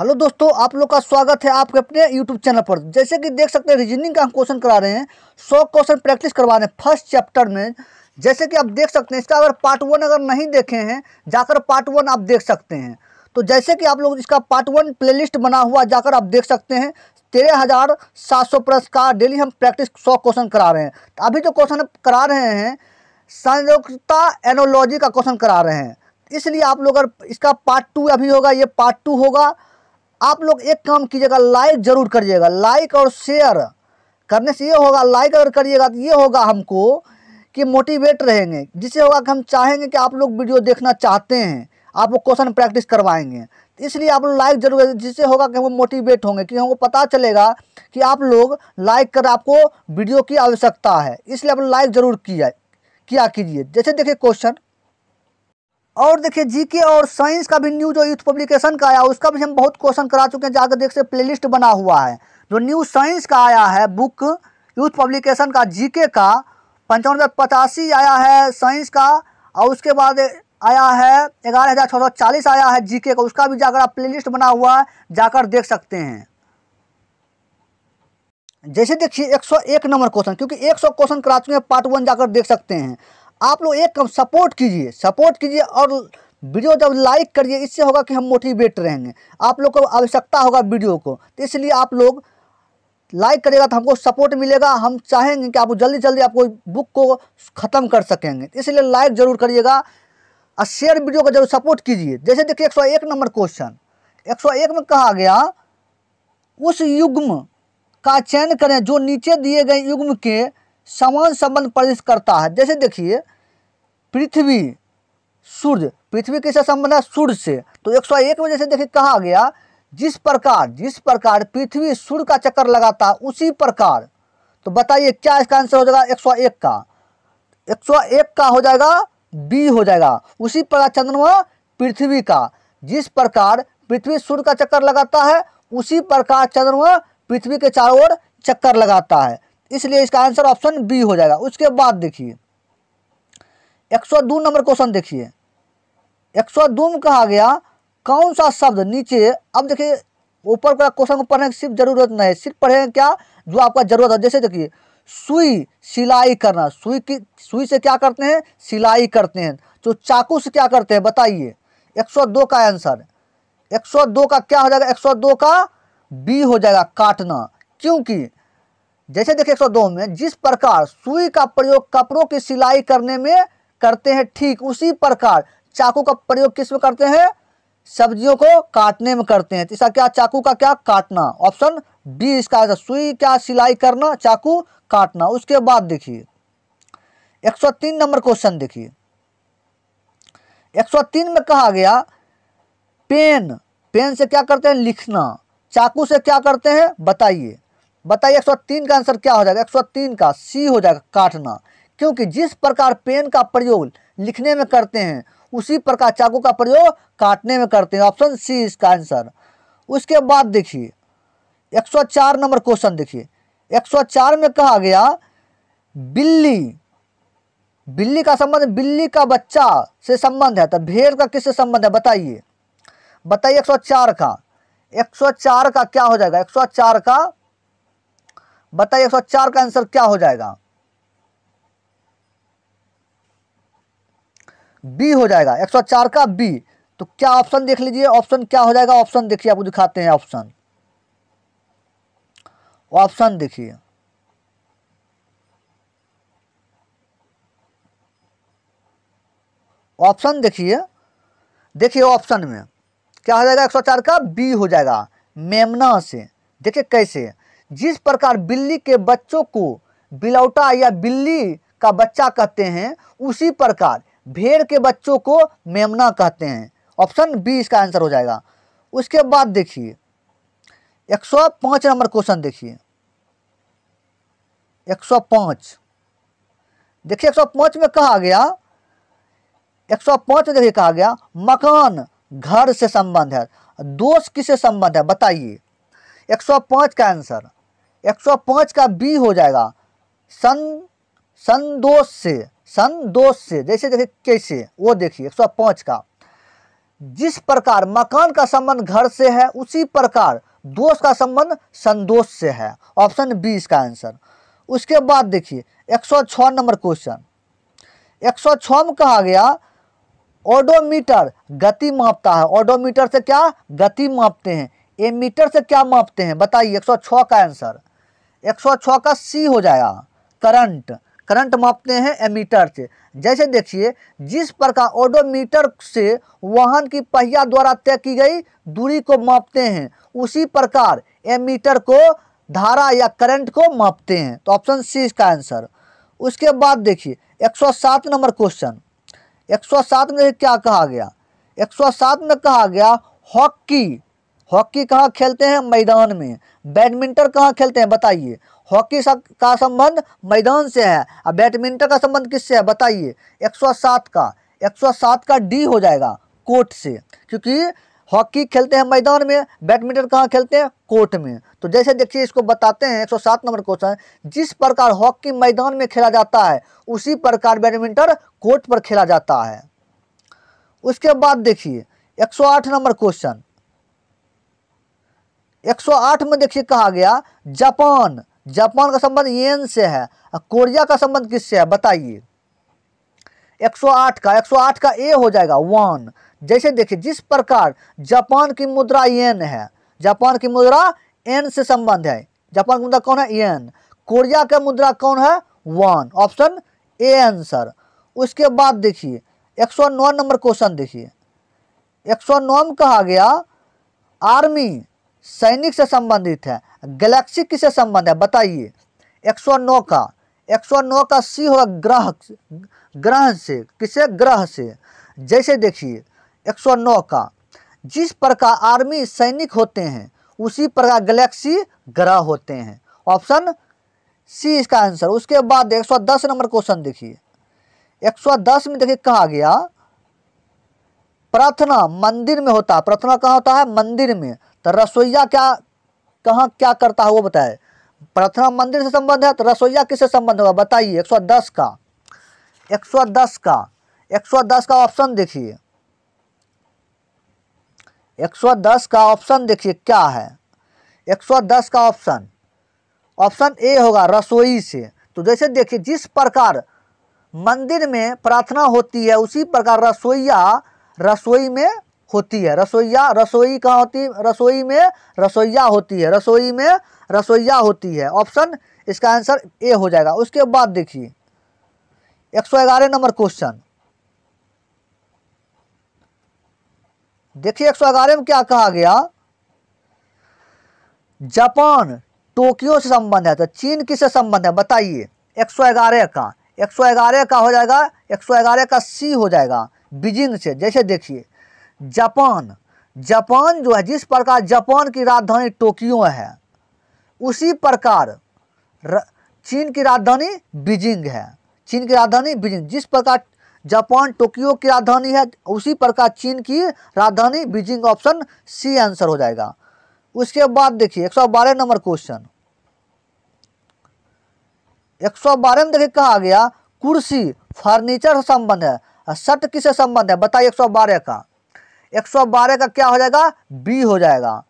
hello दोस्तों आप लोग का स्वागत है आपके अपने यूट्यूब चैनल पर जैसे कि देख सकते हैं रीजनिंग का हम क्वेश्चन करा रहे हैं सौ क्वेश्चन प्रैक्टिस करवा रहे हैं फर्स्ट चैप्टर में जैसे कि आप देख सकते हैं इसका अगर पार्ट वन अगर नहीं देखे हैं जाकर पार्ट वन आप देख सकते हैं तो जैसे कि आप लोग इसका पार्ट वन प्ले बना हुआ जाकर आप देख सकते हैं तेरह हज़ार सात सौ प्लस का डेली हम प्रैक्टिस सौ क्वेश्चन करा रहे हैं तो अभी जो क्वेश्चन करा रहे हैं संयोगता एनोलॉजी का क्वेश्चन करा रहे हैं इसलिए आप लोग अगर इसका पार्ट टू अभी होगा ये पार्ट टू होगा आप लोग एक काम कीजिएगा लाइक ज़रूर करिएगा लाइक और शेयर करने से ये होगा लाइक अगर करिएगा तो ये होगा हमको कि मोटिवेट रहेंगे जिससे होगा कि हम चाहेंगे कि आप लोग वीडियो देखना चाहते हैं आप लोग क्वेश्चन प्रैक्टिस करवाएंगे तो इसलिए आप लोग लाइक जरूर जिससे होगा कि हम मोटिवेट होंगे कि हमको पता चलेगा कि आप लोग लाइक कर आपको वीडियो की आवश्यकता है इसलिए आप लाइक ज़रूर किया किया कीजिए जैसे देखिए क्वेश्चन और देखिए जीके और साइंस का भी न्यू जो यूथ पब्लिकेशन का आया उसका भी हम बहुत क्वेश्चन करा चुके हैं जाकर देख से प्लेलिस्ट बना हुआ है जो न्यू साइंस का आया है बुक यूथ पब्लिकेशन का जीके का पंचानवे पचासी आया है साइंस का और उसके बाद आया है ग्यारह हज़ार छः सौ चालीस आया है जीके का उसका भी जाकर आप प्लेलिस्ट बना हुआ है जाकर देख सकते हैं जैसे देखिए 101 नंबर क्वेश्चन क्योंकि 100 क्वेश्चन करा चुके हैं पार्ट वन जाकर देख सकते हैं आप लोग एक कम सपोर्ट कीजिए सपोर्ट कीजिए और वीडियो जब लाइक करिए इससे होगा कि हम मोटिवेट रहेंगे आप लोग को आवश्यकता होगा वीडियो को तो इसलिए आप लोग लाइक करेगा तो हमको सपोर्ट मिलेगा हम चाहेंगे कि आप जल्दी जल्दी आपको बुक को ख़त्म कर सकेंगे तो इसलिए लाइक ज़रूर करिएगा और शेयर वीडियो को जरूर सपोर्ट कीजिए जैसे देखिए एक सौ एक नंबर क्वेश्चन एक सौ एक में कहा गया उस युग्म का चयन करें जो नीचे दिए गए युग्म के समान संबंध प्रदर्शित करता है जैसे देखिए पृथ्वी सूर्य पृथ्वी किससे संबंध है सूर्य से तो एक सौ एक में जैसे देखिए कहा गया जिस प्रकार जिस प्रकार पृथ्वी सूर्य का चक्कर लगाता उसी प्रकार तो बताइए क्या इसका आंसर हो जाएगा एक सौ एक का एक सौ एक का हो जाएगा बी हो जाएगा उसी प्रकार चंद्रमा पृथ्वी का जिस प्रकार पृथ्वी सूर्य का चक्कर लगाता है उसी प्रकार चंद्रमा पृथ्वी के चारों ओर चक्कर लगाता है इसलिए इसका आंसर ऑप्शन बी हो जाएगा उसके बाद देखिए एक सौ दो नंबर क्वेश्चन देखिए एक सौ दो में कहा गया कौन सा शब्द नीचे अब देखिए ऊपर का क्वेश्चन को पढ़ने की सिर्फ जरूरत नहीं है सिर्फ पढ़े क्या जो आपका जरूरत है जैसे देखिए सुई सिलाई करना सुई की सुई से क्या करते हैं सिलाई करते हैं तो चाकू से क्या करते हैं बताइए 102 का आंसर 102 का क्या हो जाएगा 102 का बी हो जाएगा काटना क्योंकि जैसे देखिए 102 में जिस प्रकार सुई का प्रयोग कपड़ों की सिलाई करने में करते हैं ठीक उसी प्रकार चाकू का प्रयोग किस में करते हैं सब्जियों को काटने में करते हैं तो इसका क्या चाकू का क्या काटना ऑप्शन बी इसका आएगा सुई क्या सिलाई करना चाकू काटना उसके बाद देखिए 103 नंबर क्वेश्चन देखिए 103 में कहा गया पेन पेन से क्या करते हैं लिखना चाकू से क्या करते हैं बताइए बताइए 103 का आंसर क्या हो जाएगा 103 का सी हो जाएगा काटना क्योंकि जिस प्रकार पेन का प्रयोग लिखने में करते हैं उसी प्रकार चाकू का प्रयोग काटने में करते हैं ऑप्शन सी इसका आंसर उसके बाद देखिए 104 नंबर क्वेश्चन देखिए 104 में कहा गया बिल्ली बिल्ली का संबंध बिल्ली का बच्चा से संबंध है तो भेड़ का किससे संबंध है बताइए बताइए 104 का 104 का क्या हो जाएगा 104 का बताइए 104 का आंसर क्या हो जाएगा बी हो जाएगा 104 का बी तो क्या ऑप्शन देख लीजिए ऑप्शन क्या हो जाएगा ऑप्शन देखिए आपको दिखाते हैं ऑप्शन ऑप्शन देखिए ऑप्शन देखिए देखिए ऑप्शन में क्या हो जाएगा 104 का बी हो जाएगा मेमना से देखिए कैसे जिस प्रकार बिल्ली के बच्चों को बिलौटा या बिल्ली का बच्चा कहते हैं उसी प्रकार भेड़ के बच्चों को मेमना कहते हैं ऑप्शन बी इसका आंसर हो जाएगा उसके बाद देखिए एक सौ पाँच नंबर क्वेश्चन देखिए एक सौ पाँच देखिए एक सौ पाँच में कहा गया एक सौ पाँच में देखिए कहा गया मकान घर से संबंध है दोष किससे संबंध है बताइए एक सौ पाँच का आंसर 105 का बी हो जाएगा सन संदोष से संदोष से जैसे देखिए कैसे वो देखिए 105 का जिस प्रकार मकान का संबंध घर से है उसी प्रकार दोष का संबंध संदोष से है ऑप्शन बी इसका आंसर उसके बाद देखिए 106 नंबर क्वेश्चन 106 में कहा गया ऑडोमीटर गति मापता है ऑडोमीटर से क्या गति मापते हैं ए मीटर से क्या मापते हैं बताइए 106 का आंसर 106 का सी हो जाएगा करंट करंट मापते हैं एमीटर से जैसे देखिए जिस प्रकार ओडोमीटर से वाहन की पहिया द्वारा तय की गई दूरी को मापते हैं उसी प्रकार एमीटर को धारा या करंट को मापते हैं तो ऑप्शन सी इसका आंसर उसके बाद देखिए 107 नंबर क्वेश्चन 107 में क्या कहा गया 107 में कहा गया हॉकी हॉकी कहाँ खेलते हैं मैदान में बैडमिंटन कहाँ खेलते हैं बताइए हॉकी का संबंध मैदान से है और बैडमिंटन का संबंध किससे है बताइए 107 का 107 का डी हो जाएगा कोर्ट से क्योंकि हॉकी खेलते हैं मैदान में बैडमिंटन कहाँ खेलते हैं कोर्ट में तो जैसे देखिए इसको बताते हैं 107 नंबर क्वेश्चन जिस प्रकार हॉकी मैदान में खेला जाता है उसी प्रकार बैडमिंटन कोर्ट पर खेला जाता है उसके बाद देखिए आठ नंबर क्वेश्चन 108 में देखिए कहा गया जापान जापान का संबंध येन से है कोरिया का संबंध किससे है बताइए 108 का 108 का ए हो जाएगा वन जैसे देखिए जिस प्रकार जापान की मुद्रा येन है जापान की मुद्रा एन से संबंध है जापान की मुद्रा कौन है येन कोरिया का मुद्रा कौन है वन ऑप्शन ए आंसर उसके बाद देखिए 109 नंबर क्वेश्चन देखिए 109 में कहा गया आर्मी सैनिक से संबंधित है गैलेक्सी किससे संबंध है बताइए 109 का 109 का सी होगा ग्रह ग्रह से किसे ग्रह से जैसे देखिए 109 का जिस प्रकार आर्मी सैनिक होते हैं उसी प्रकार गैलेक्सी ग्रह होते हैं ऑप्शन सी इसका आंसर उसके बाद 110 नंबर क्वेश्चन देखिए 110 में देखिए कहा गया प्रार्थना मंदिर में होता है प्रार्थना कहाँ होता है मंदिर में तो रसोईया क्या कहाँ क्या करता है वो बताए प्रार्थना मंदिर से संबंध है तो रसोईया किससे संबंध होगा बताइए 110 का 110 का 110 का ऑप्शन देखिए 110 का ऑप्शन देखिए क्या है 110 का ऑप्शन ऑप्शन ए होगा रसोई से तो जैसे देखिए जिस प्रकार मंदिर में प्रार्थना होती है उसी प्रकार रसोईया रसोई में होती है रसोईया रसोई कहाँ होती रसोई में रसोईया होती है रसोई में रसोईया होती है ऑप्शन इसका आंसर ए हो जाएगा उसके बाद देखिए एक सौ ग्यारह नंबर क्वेश्चन देखिए एक सौ ग्यारह में क्या कहा गया जापान टोक्यो से संबंध है तो चीन किससे संबंध है बताइए एक सौ ग्यारह का एक सौ ग्यारह का हो जाएगा एक सौ ग्यारह का सी हो जाएगा बीजिंग से जैसे देखिए जापान जापान जो है जिस प्रकार जापान की राजधानी टोक्यो है उसी प्रकार चीन की राजधानी बीजिंग है चीन की राजधानी बीजिंग जिस प्रकार जापान टोक्यो की राजधानी है उसी प्रकार चीन की राजधानी बीजिंग ऑप्शन सी आंसर हो जाएगा उसके बाद देखिए 112 नंबर क्वेश्चन 112 में देखिए कहा गया कुर्सी फर्नीचर से संबंध है सट किससे संबंध है बताइए 112 का 112 का क्या हो जाएगा बी हो जाएगा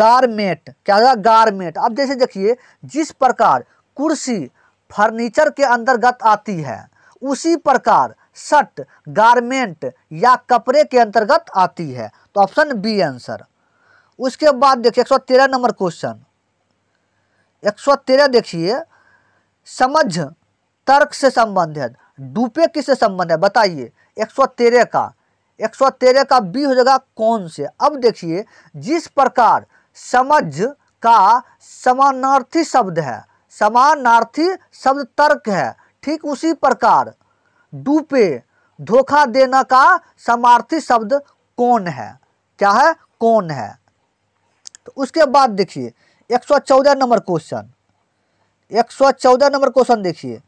गारमेट क्या हो जाएगा गारमेट अब जैसे देखिए जिस प्रकार कुर्सी फर्नीचर के अंतर्गत आती है उसी प्रकार शर्ट गारमेंट या कपड़े के अंतर्गत आती है तो ऑप्शन बी आंसर उसके बाद देखिए एक सौ तेरह नंबर क्वेश्चन एक सौ तेरह देखिए समझ तर्क से संबंधित डूपे किससे संबंध है बताइए एक सौ तेरह का एक सौ तेरह का बी हो जाएगा कौन से अब देखिए जिस प्रकार समझ का समानार्थी शब्द है समानार्थी शब्द तर्क है ठीक उसी प्रकार डूपे धोखा देना का समार्थी शब्द कौन है क्या है कौन है तो उसके बाद देखिए 114 नंबर क्वेश्चन 114 नंबर क्वेश्चन देखिए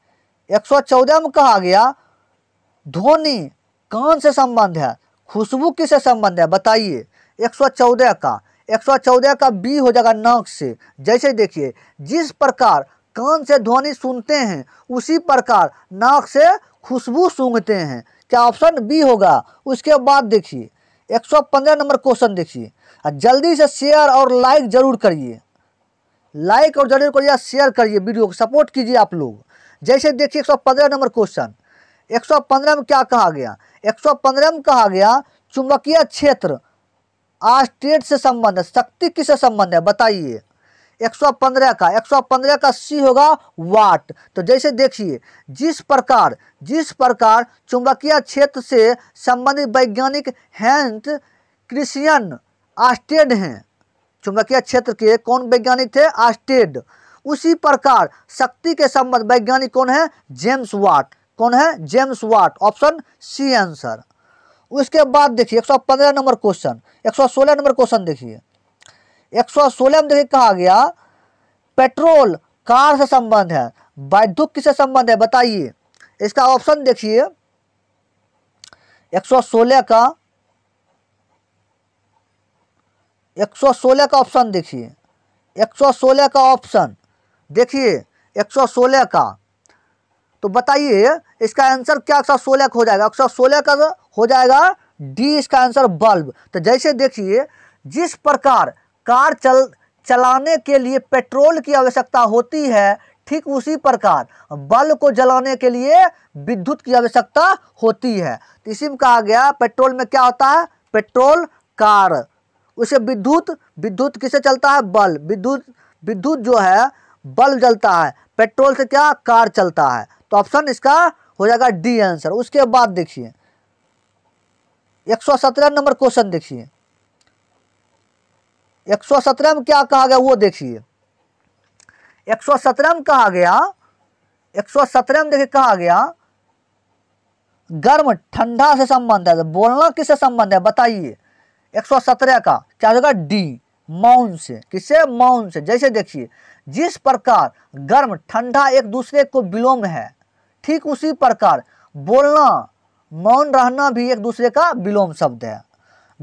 114 में कहा गया धोनी कौन से संबंध है खुशबू किससे संबंध है बताइए 114 का 114 का बी हो जाएगा नाक से जैसे देखिए जिस प्रकार कान से ध्वनि सुनते हैं उसी प्रकार नाक से खुशबू सूंघते हैं क्या ऑप्शन बी होगा उसके बाद देखिए 115 नंबर क्वेश्चन देखिए जल्दी से शेयर और लाइक जरूर करिए लाइक और जरूर करिए शेयर करिए वीडियो को सपोर्ट कीजिए आप लोग जैसे देखिए 115 नंबर क्वेश्चन 115 में क्या कहा गया 115 में कहा गया चुंबकीय क्षेत्र आस्टेट से संबंध है शक्ति किससे संबंध है बताइए 115 का 115 का सी होगा वाट तो जैसे देखिए जिस प्रकार जिस प्रकार चुंबकीय क्षेत्र से संबंधित वैज्ञानिक हैंट क्रिशियन आस्टेड हैं चुंबकीय क्षेत्र के कौन वैज्ञानिक थे आस्टेड उसी प्रकार शक्ति के संबंध वैज्ञानिक कौन है जेम्स वाट कौन है James Watt option C answer उसके बाद देखिए 115 नंबर क्वेश्चन 116 नंबर क्वेश्चन देखिए 116 में देखिए कहा गया पेट्रोल कार से संबंध है वैद्युत किससे संबंध है बताइए इसका ऑप्शन देखिए 116 का 116 का ऑप्शन देखिए 116 का ऑप्शन देखिए 116 का तो बताइए इसका आंसर क्या एक सौ हो जाएगा एक सौ का हो जाएगा डी इसका आंसर बल्ब तो जैसे देखिए जिस प्रकार कार चल चलाने के लिए पेट्रोल की आवश्यकता होती है ठीक उसी प्रकार बल्ब को जलाने के लिए विद्युत की आवश्यकता होती है तो इसी में कहा गया पेट्रोल में क्या होता है पेट्रोल कार उसे विद्युत विद्युत किसे चलता है बल विद्युत विद्युत जो है बल्ब जलता है पेट्रोल से क्या कार चलता है ऑप्शन तो इसका हो जाएगा डी आंसर उसके बाद देखिए 117 नंबर क्वेश्चन देखिए 117 में क्या कहा गया वो देखिए 117 में कहा गया 117 में देखिए कहा गया गर्म ठंडा से संबंध है बोलना किससे संबंध है बताइए 117 का क्या होगा डी मौन से किसे मौन से जैसे देखिए जिस प्रकार गर्म ठंडा एक दूसरे को विलोम है ठीक उसी प्रकार बोलना मौन रहना भी एक दूसरे का विलोम शब्द है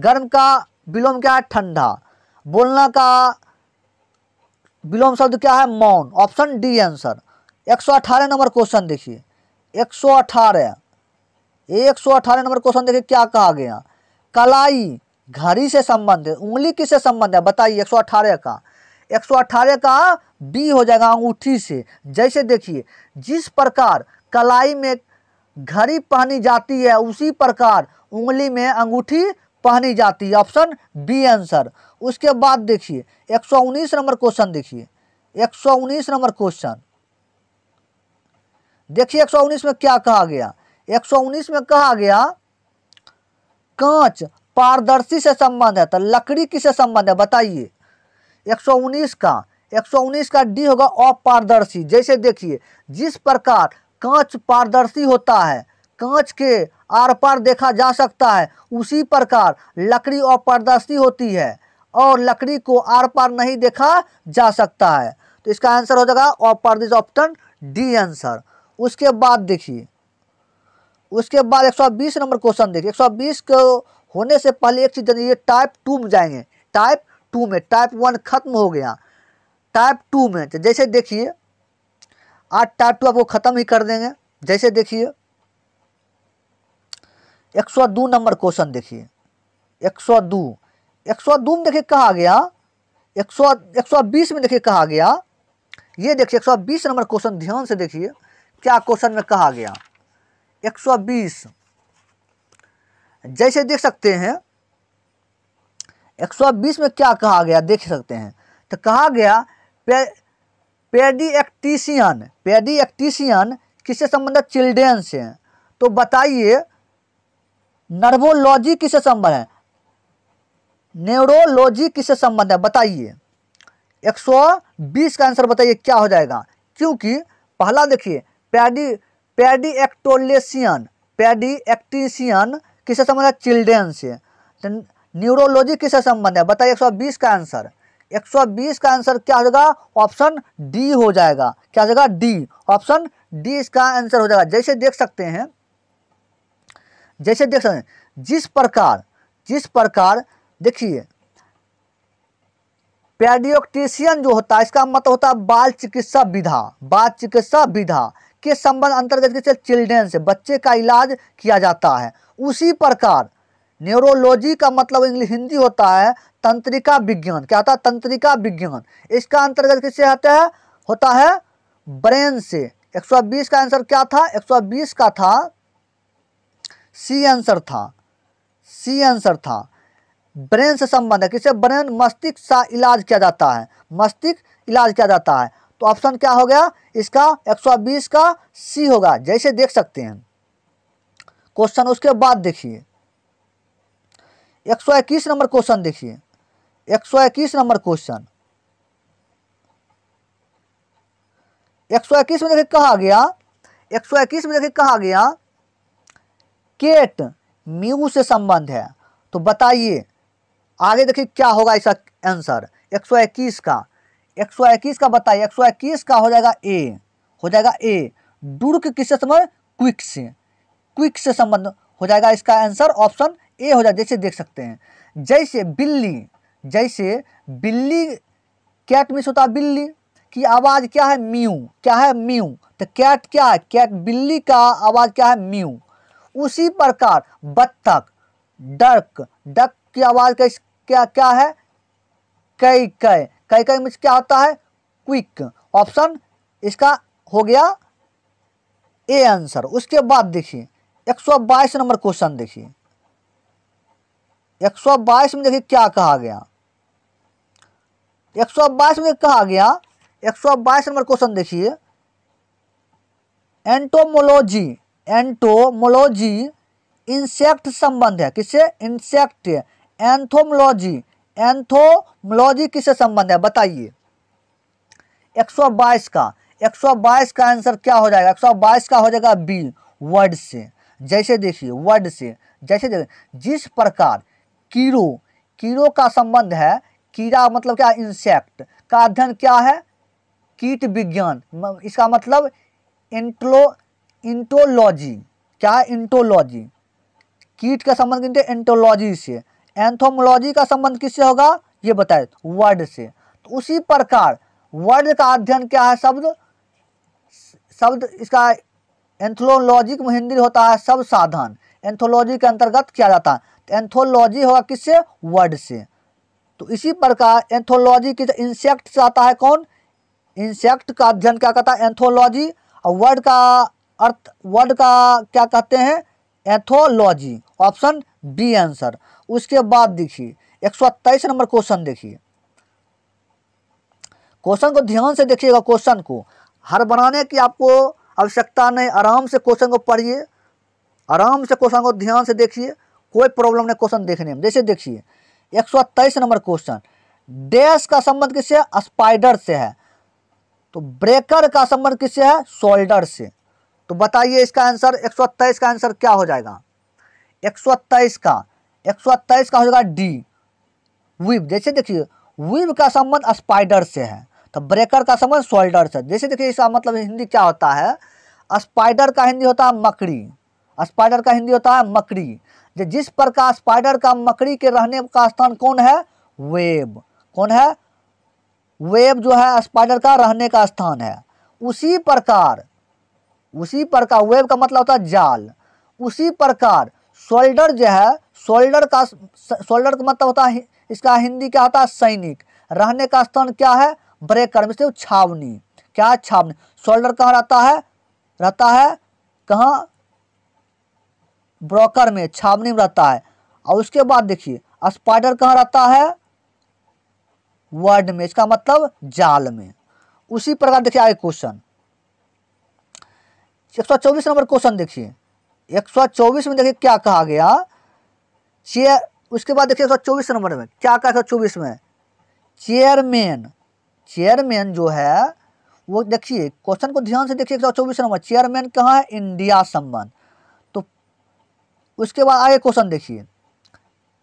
गर्म का विलोम क्या है ठंडा बोलना का विलोम शब्द क्या है मौन option D answer 118 number question देखिए 118 118 नंबर क्वेश्चन देखिए क्या कहा गया कलाई घड़ी से संबंध है उंगली किससे संबंध है बताइए 118 का 118 का बी हो जाएगा अंगूठी से जैसे देखिए जिस प्रकार कलाई में घड़ी पहनी जाती है उसी प्रकार उंगली में अंगूठी पहनी जाती है ऑप्शन बी आंसर उसके बाद देखिए 119 नंबर क्वेश्चन देखिए 119 नंबर क्वेश्चन देखिए 119 में क्या कहा गया 119 में कहा गया कांच पारदर्शी से संबंध है तो लकड़ी किसे संबंध है बताइए 119 का 119 का डी होगा अपारदर्शी जैसे देखिए जिस प्रकार कांच पारदर्शी होता है कांच के आर पार देखा जा सकता है उसी प्रकार लकड़ी अपारदर्शी होती है और लकड़ी को आर पार नहीं देखा जा सकता है तो इसका आंसर हो जाएगा अपारदर्शी ऑप्शन डी आंसर उसके बाद देखिए उसके बाद 120 नंबर क्वेश्चन देखिए 120 को होने से पहले एक चीज़ जानिए टाइप टू में जाएंगे टाइप टू में टाइप वन खत्म हो गया टाइप टू में जैसे देखिए आठ टाटू आप वो ख़त्म ही कर देंगे जैसे देखिए एक सौ दो नंबर क्वेश्चन देखिए एक सौ दो एक सौ दो में देखिए कहा गया एक सौ एक सौ बीस में देखिए कहा गया ये देखिए एक सौ बीस नंबर क्वेश्चन ध्यान से देखिए क्या क्वेश्चन में कहा गया एक सौ बीस जैसे देख सकते हैं एक सौ बीस में क्या कहा गया देख सकते हैं तो कहा गया पेडी एक्टिशियन पेडी एक्टिशियन किससे संबंधित चिल्ड्रेन से हैं तो बताइए नर्वोलॉजी किससे संबंध है न्यूरोलॉजी किससे संबंध है बताइए 120 का आंसर बताइए क्या हो जाएगा क्योंकि पहला देखिए पैडी पैडी एक्टोलेशियन पैडी एक्टिशियन किससे संबंध है चिल्ड्रेन से तो न्यूरोलॉजी किससे संबंध है बताइए 120 का आंसर 120 का आंसर क्या हो जाएगा ऑप्शन डी हो जाएगा क्या हो जाएगा डी ऑप्शन डी इसका आंसर हो जाएगा जैसे देख सकते हैं जैसे देख सकते हैं जिस प्रकार जिस प्रकार देखिए पेडियोक्टिशियन जो होता है इसका मतलब होता है बाल चिकित्सा विधा बाल चिकित्सा विधा के संबंध अंतर्गत जैसे चिल्ड्रेन से बच्चे का इलाज किया जाता है उसी प्रकार न्यूरोलॉजी का मतलब इंग्लिश हिंदी होता है तंत्रिका विज्ञान क्या आता है तंत्रिका विज्ञान इसका अंतर्गत किससे आता है होता है ब्रेन से 120 का आंसर क्या था 120 का था सी आंसर था सी आंसर था ब्रेन से संबंध है किसे ब्रेन मस्तिष्क सा इलाज किया जाता है मस्तिष्क इलाज किया जाता है तो ऑप्शन क्या हो गया इसका 120 का सी होगा जैसे देख सकते हैं क्वेश्चन उसके बाद देखिए 121 नंबर क्वेश्चन देखिए एक सौ इक्कीस नंबर क्वेश्चन एक सौ इक्कीस में देखिए कहा गया एक सौ इक्कीस में देखिए कहा गया केट म्यू से संबंध है तो बताइए आगे देखिए क्या होगा इसका आंसर एक सौ इक्कीस का एक सौ इक्कीस का बताइए एक सौ इक्कीस का हो जाएगा ए हो जाएगा ए डुर्क किससे संबंध क्विक से क्विक से संबंध हो जाएगा इसका आंसर ऑप्शन ए हो जाएगा जैसे देख सकते हैं जैसे बिल्ली जैसे बिल्ली कैट में होता है बिल्ली की आवाज़ क्या है म्यू क्या है म्यू तो कैट क्या है कैट बिल्ली का आवाज़ क्या है म्यू उसी प्रकार बत्तख डक डक की आवाज़ का क्या क्या है कई कै कई कई में क्या होता है क्विक ऑप्शन इसका हो गया ए आंसर उसके बाद देखिए 122 नंबर क्वेश्चन देखिए 122 में देखिए क्या कहा गया बाईस में कहा गया बाईस नंबर क्वेश्चन देखिए एंटोमोलॉजी एंटोमोलॉजी इंसेक्ट संबंध है किससे इंसेक्ट एंथोमोलॉजी एंथोमोलॉजी किससे संबंध है बताइए 122 का 122 का आंसर क्या हो जाएगा 122 का हो जाएगा बी वर्ड से जैसे देखिए वर्ड से जैसे देखिए जिस प्रकार कीड़ो कीड़ो का संबंध है कीड़ा मतलब क्या इंसेक्ट का अध्ययन क्या है कीट विज्ञान इसका मतलब एंटलो इंटोलॉजी क्या है इंटोलॉजी कीट का संबंध किनते एंटोलॉजी से एंथोमोलॉजी का संबंध किससे होगा ये बताए वर्ड से तो उसी प्रकार वर्ड का अध्ययन क्या है शब्द शब्द इसका एंथोलॉजी में हिंदी होता है शब्द साधन एंथोलॉजी के अंतर्गत किया जाता है एंथोलॉजी होगा किससे वर्ड से तो इसी प्रकार एंथोलॉजी की इंसेक्ट से आता है कौन इंसेक्ट का अध्ययन क्या कहता है एंथोलॉजी और वर्ड का अर्थ वर्ड का क्या कहते हैं एथोलॉजी ऑप्शन बी आंसर उसके बाद देखिए एक नंबर क्वेश्चन देखिए क्वेश्चन को ध्यान से देखिएगा क्वेश्चन को हर बनाने की आपको आवश्यकता नहीं आराम से क्वेश्चन को पढ़िए आराम से क्वेश्चन को ध्यान से देखिए कोई प्रॉब्लम नहीं क्वेश्चन देखने में जैसे देखिए एक नंबर क्वेश्चन डैश का संबंध किससे है स्पाइडर से है तो ब्रेकर का संबंध किससे है सोल्डर से तो बताइए इसका आंसर 123 का आंसर क्या हो जाएगा 123 का 123 का हो जाएगा डी वीब जैसे देखिए वीब का संबंध स्पाइडर से है तो ब्रेकर का संबंध सोल्डर से जैसे देखिए इसका मतलब हिंदी क्या होता है स्पाइडर का हिंदी होता है मकड़ी स्पाइडर का हिंदी होता है मकड़ी जो जिस प्रकार स्पाइडर का मकड़ी के रहने का स्थान कौन है वेब कौन है वेब जो है स्पाइडर का रहने का स्थान है उसी प्रकार उसी प्रकार वेब का मतलब होता है जाल उसी प्रकार शोल्डर जो है शोल्डर का शोल्डर का मतलब होता है इसका हिंदी क्या होता है सैनिक रहने का स्थान क्या है ब्रेक में छावनी क्या है छावनी शोल्डर कहाँ रहता है रहता है कहाँ ब्रोकर में छावनी में रहता है और उसके बाद देखिए स्पाइडर कहाँ रहता है वर्ड में इसका मतलब जाल में उसी प्रकार देखिए आगे क्वेश्चन एक सौ चौबीस नंबर क्वेश्चन देखिए एक सौ चौबीस में देखिए क्या कहा गया चेयर उसके बाद देखिए एक सौ चौबीस नंबर में क्या कहा एक सौ चौबीस में चेयरमैन चेयरमैन जो है वो देखिए क्वेश्चन को ध्यान से देखिए एक सौ चौबीस नंबर चेयरमैन कहाँ है इंडिया संबंध उसके बाद आगे क्वेश्चन देखिए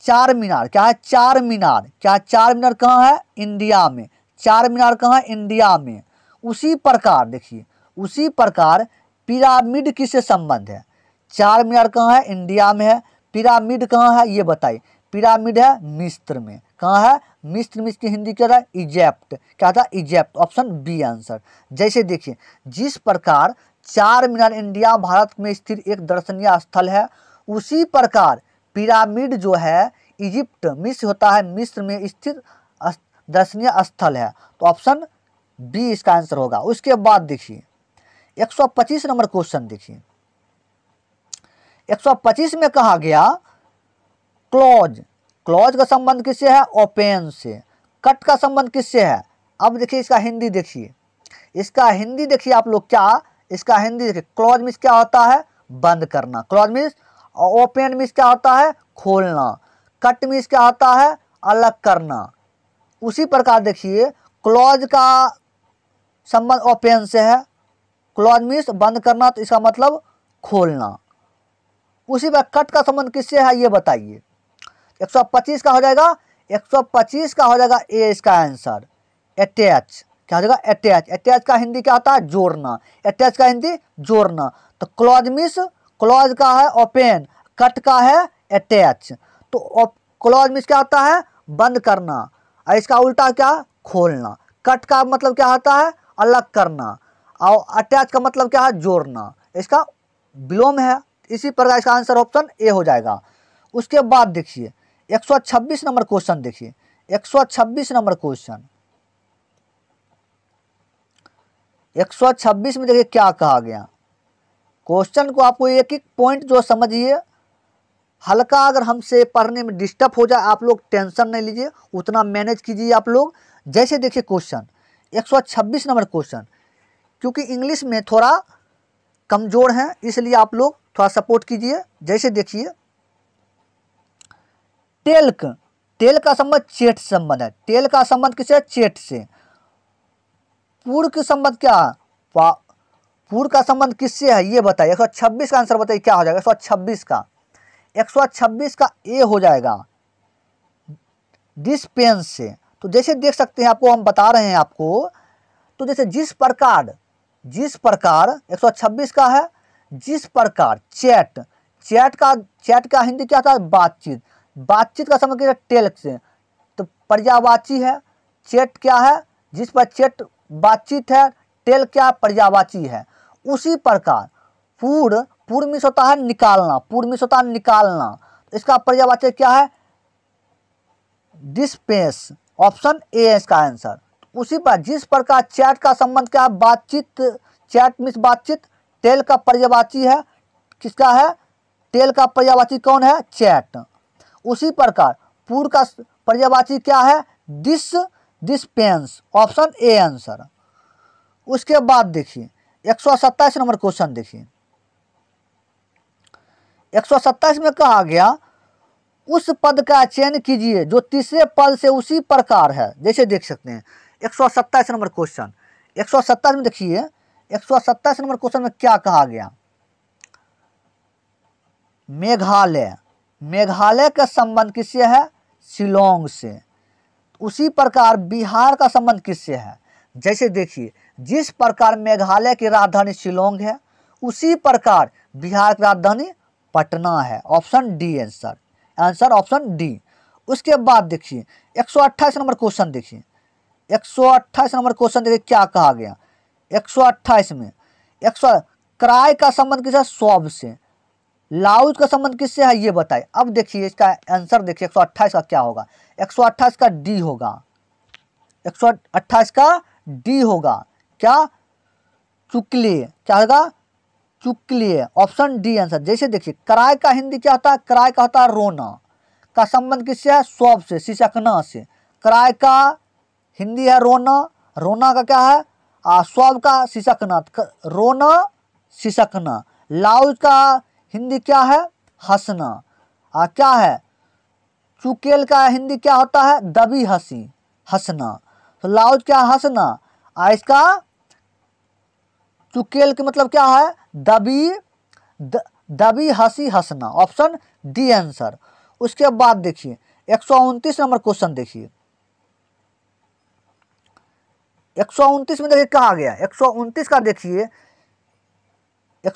चार मीनार क्या है चार मीनार क्या चार मीनार कहाँ है इंडिया में चार मीनार कहाँ है इंडिया में उसी प्रकार देखिए उसी प्रकार पिरामिड किससे संबंध है चार मीनार कहाँ है इंडिया में है पिरामिड कहाँ है ये बताइए पिरामिड है मिस्र में कहाँ है मिस्र मिस की हिंदी क्या था इजिप्ट क्या था इजिप्ट ऑप्शन बी आंसर जैसे देखिए जिस प्रकार चार मीनार इंडिया भारत में स्थित एक दर्शनीय स्थल है उसी प्रकार पिरामिड जो है इजिप्ट मिस्र होता है मिस्र में स्थित दर्शनीय स्थल है तो ऑप्शन बी इसका आंसर होगा उसके बाद देखिए 125 नंबर क्वेश्चन देखिए 125 में कहा गया क्लॉज क्लॉज का संबंध किससे है ओपेन से कट का संबंध किससे है अब देखिए इसका हिंदी देखिए इसका हिंदी देखिए आप लोग क्या इसका हिंदी देखिए क्लॉज मिस क्या होता है बंद करना क्लॉज मिस और ओपन मीन्स क्या होता है खोलना कट मीन्स क्या होता है अलग करना उसी प्रकार देखिए क्लॉज का संबंध ओपन से है क्लॉज मीन्स बंद करना तो इसका मतलब खोलना उसी पर कट का संबंध किससे है ये बताइए 125 का हो जाएगा 125 का हो जाएगा ए इसका आंसर अटैच क्या हो जाएगा अटैच अटैच का हिंदी क्या होता है जोड़ना अटैच का हिंदी जोड़ना तो क्लोज मीन्स क्लॉज का है ओपन कट का है अटैच तो क्लॉज में क्या होता है बंद करना और इसका उल्टा क्या खोलना कट का मतलब क्या होता है अलग करना और अटैच का मतलब क्या है जोड़ना इसका विलोम है इसी प्रकार इसका आंसर ऑप्शन ए हो जाएगा उसके बाद देखिए 126 नंबर क्वेश्चन देखिए 126 नंबर क्वेश्चन 126 में देखिए क्या कहा गया क्वेश्चन को आपको एक एक पॉइंट जो समझिए हल्का अगर हमसे पढ़ने में डिस्टर्ब हो जाए आप लोग टेंशन नहीं लीजिए उतना मैनेज कीजिए आप लोग जैसे देखिए क्वेश्चन 126 नंबर क्वेश्चन क्योंकि इंग्लिश में थोड़ा कमज़ोर हैं इसलिए आप लोग थोड़ा सपोर्ट कीजिए जैसे देखिए टेल्क तेल का संबंध चेट संबंध है तेल का संबंध किसे चेट से पूर्व के संबंध क्या पूर्व का संबंध किससे है ये बताइए 126 का आंसर बताइए क्या हो जाएगा 126 का 126 का ए हो जाएगा दिस पेन से तो जैसे देख सकते हैं आपको हम बता रहे हैं आपको तो जैसे जिस प्रकार जिस प्रकार 126 का है जिस प्रकार चैट चैट का चैट का हिंदी क्या था बातचीत बातचीत का समझ कीजिए टेल से तो पर्यावाची है चैट क्या है जिस पर चैट बातचीत है टेल क्या पर्यावाची है उसी प्रकार पूर्व पूर्व में होता है निकालना पूर्व में होता है निकालना तो इसका पर्यावाचक क्या है डिस्पेस ऑप्शन ए है इसका आंसर तो उसी पर जिस प्रकार चैट का संबंध क्या है बातचीत चैट मिस बातचीत टेल का पर्यावाची है किसका है टेल का पर्यावाची कौन है चैट उसी प्रकार पूर्व का पर्यावाची क्या है dis dispense option A answer उसके बाद देखिए एक नंबर क्वेश्चन देखिए एक में कहा गया उस पद का चयन कीजिए जो तीसरे पद से उसी प्रकार है जैसे देख सकते हैं एक नंबर क्वेश्चन एक में देखिए एक नंबर क्वेश्चन में क्या कहा गया मेघालय मेघालय का संबंध किससे है शिलोंग से उसी प्रकार बिहार का संबंध किससे है जैसे देखिए जिस प्रकार मेघालय की राजधानी शिलोंग है उसी प्रकार बिहार की राजधानी पटना है option D answer answer option D उसके बाद देखिए एक नंबर क्वेश्चन देखिए एक नंबर क्वेश्चन देखिए क्या कहा गया एक में एक सौ क्राय का संबंध किस है सौब से लाउज का संबंध किससे है ये बताए अब देखिए इसका आंसर देखिए 128 का क्या होगा 128 का डी होगा 128 का डी होगा क्या चुकली क्या होगा चुकली ऑप्शन डी आंसर जैसे देखिए कराय का हिंदी क्या होता है कराय का होता है रोना का संबंध किससे है सौब से सिसकना से कराय का हिंदी है रोना रोना का क्या है आ सौब का सिसकना रोना सिसकना लाउज का हिंदी क्या है हंसना आ क्या है चुकेल का हिंदी क्या होता है दबी हंसी हंसना तो लाउज क्या हंसना आ इसका चुकेल के मतलब क्या है दबी द, दबी हंसी हंसना ऑप्शन डी आंसर उसके बाद देखिए एक नंबर क्वेश्चन देखिए एक में देखिए कहा गया एक का देखिए एक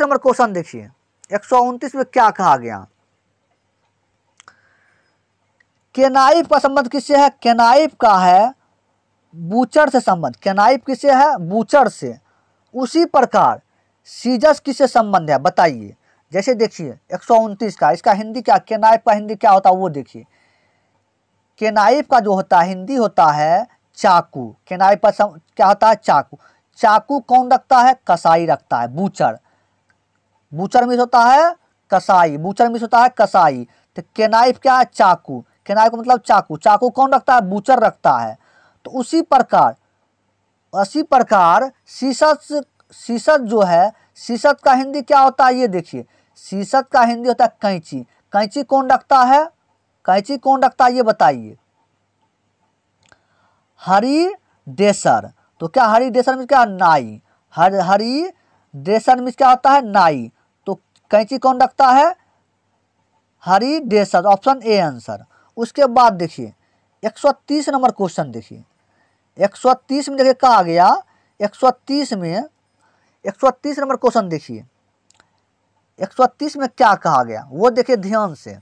नंबर क्वेश्चन देखिए एक में क्या कहा गया केनाइप का संबंध किससे है केनाइप का है बूचर से संबंध केनाइप किससे है बूचर से उसी प्रकार सीजस किससे संबंध है बताइए जैसे देखिए एक का इसका हिंदी क्या केनाइफ का हिंदी क्या होता है वो देखिए केनाइफ का जो होता है हिंदी होता है चाकू केनाइफ का क्या होता है चाकू चाकू कौन रखता है कसाई रखता है बूचर बूचर मिस होता है कसाई बूचर मिस होता है कसाई तो केनाइफ क्या है चाकू केनाइफ का मतलब चाकू चाकू कौन रखता है बूचर रखता है तो उसी प्रकार इसी प्रकार शीशत शीशत जो है शीशत का हिंदी क्या होता है ये देखिए शीशत का हिंदी होता है कैंची कैंची कौन रखता है कैंची कौन रखता है ये बताइए हरी डेसर तो क्या हरी डेसर में क्या नाई हर हरी डेसर में क्या होता है नाई तो कैंची कौन रखता है हरी डेसर ऑप्शन ए आंसर उसके बाद देखिए 130 नंबर क्वेश्चन देखिए 130 में देखिए कहा आ गया 130 में 130 नंबर क्वेश्चन देखिए 130 में क्या कहा गया वो देखिए ध्यान से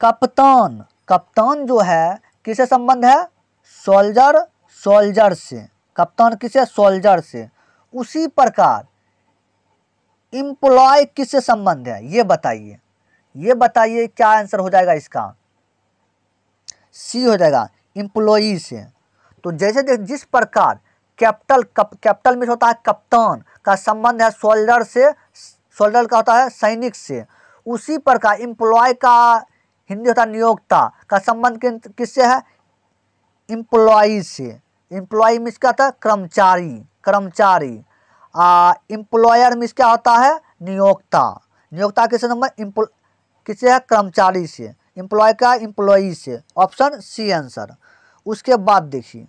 कप्तान कप्तान जो है किसे संबंध है सोल्जर सोल्जर से कप्तान किसे सोल्जर से उसी प्रकार इम्प्लॉय किससे संबंध है ये बताइए ये बताइए क्या आंसर हो जाएगा इसका सी हो जाएगा इम्प्लॉयी से तो जैसे देख जिस प्रकार कैपिटल कप कैपिटल में होता है कप्तान का संबंध है सोल्डर से सोल्डर का होता है सैनिक से उसी प्रकार इम्प्लॉय का हिंदी होता है नियोक्ता का संबंध किससे है इम्प्लॉयी से इम्प्लॉयी मिस क्या होता है कर्मचारी कर्मचारी इम्प्लॉयर मिस क्या होता है नियोक्ता नियोक्ता किससे संबंध किससे है कर्मचारी से एम्प्लॉय का एम्प्लॉई से ऑप्शन सी आंसर उसके बाद देखिए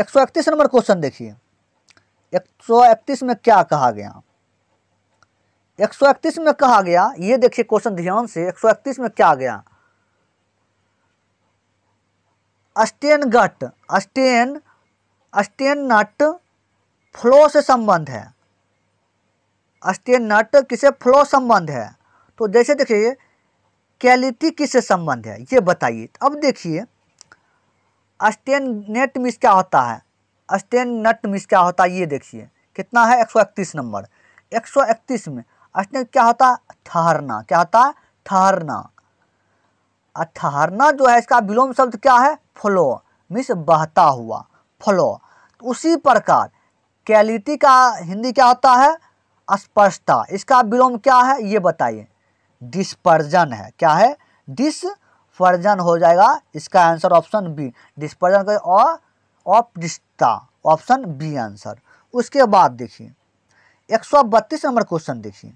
एक सौ इकतीस नंबर क्वेश्चन देखिए एक सौ इकतीस में क्या कहा गया एक सौ इकतीस में कहा गया ये देखिए क्वेश्चन ध्यान से एक सौ इकतीस में क्या गया अस्टेन गट अस्टेन अस्टेन नट फ्लो से संबंध है अस्टेन किसे फ्लो संबंध है तो जैसे देखिए कैलिटी किसे संबंध है ये बताइए अब देखिए अस्टेन नेट मिस क्या होता है अस्टेन नट मिस क्या होता है ये देखिए कितना है एक नंबर एक में अस्टेन क्या होता है ठहरना क्या होता है ठहरना और ठहरना जो है इसका विलोम शब्द क्या है फ्लो मिस बहता हुआ फ्लो तो उसी प्रकार कैलिटी का हिंदी क्या होता है स्पर्शता इसका विलोम क्या है ये बताइए डिस्पर्जन है क्या है डिस्पर्जन हो जाएगा इसका आंसर ऑप्शन बी डिस्पर्जन का और ऑप्शन बी आंसर उसके बाद देखिए एक सौ बत्तीस नंबर क्वेश्चन देखिए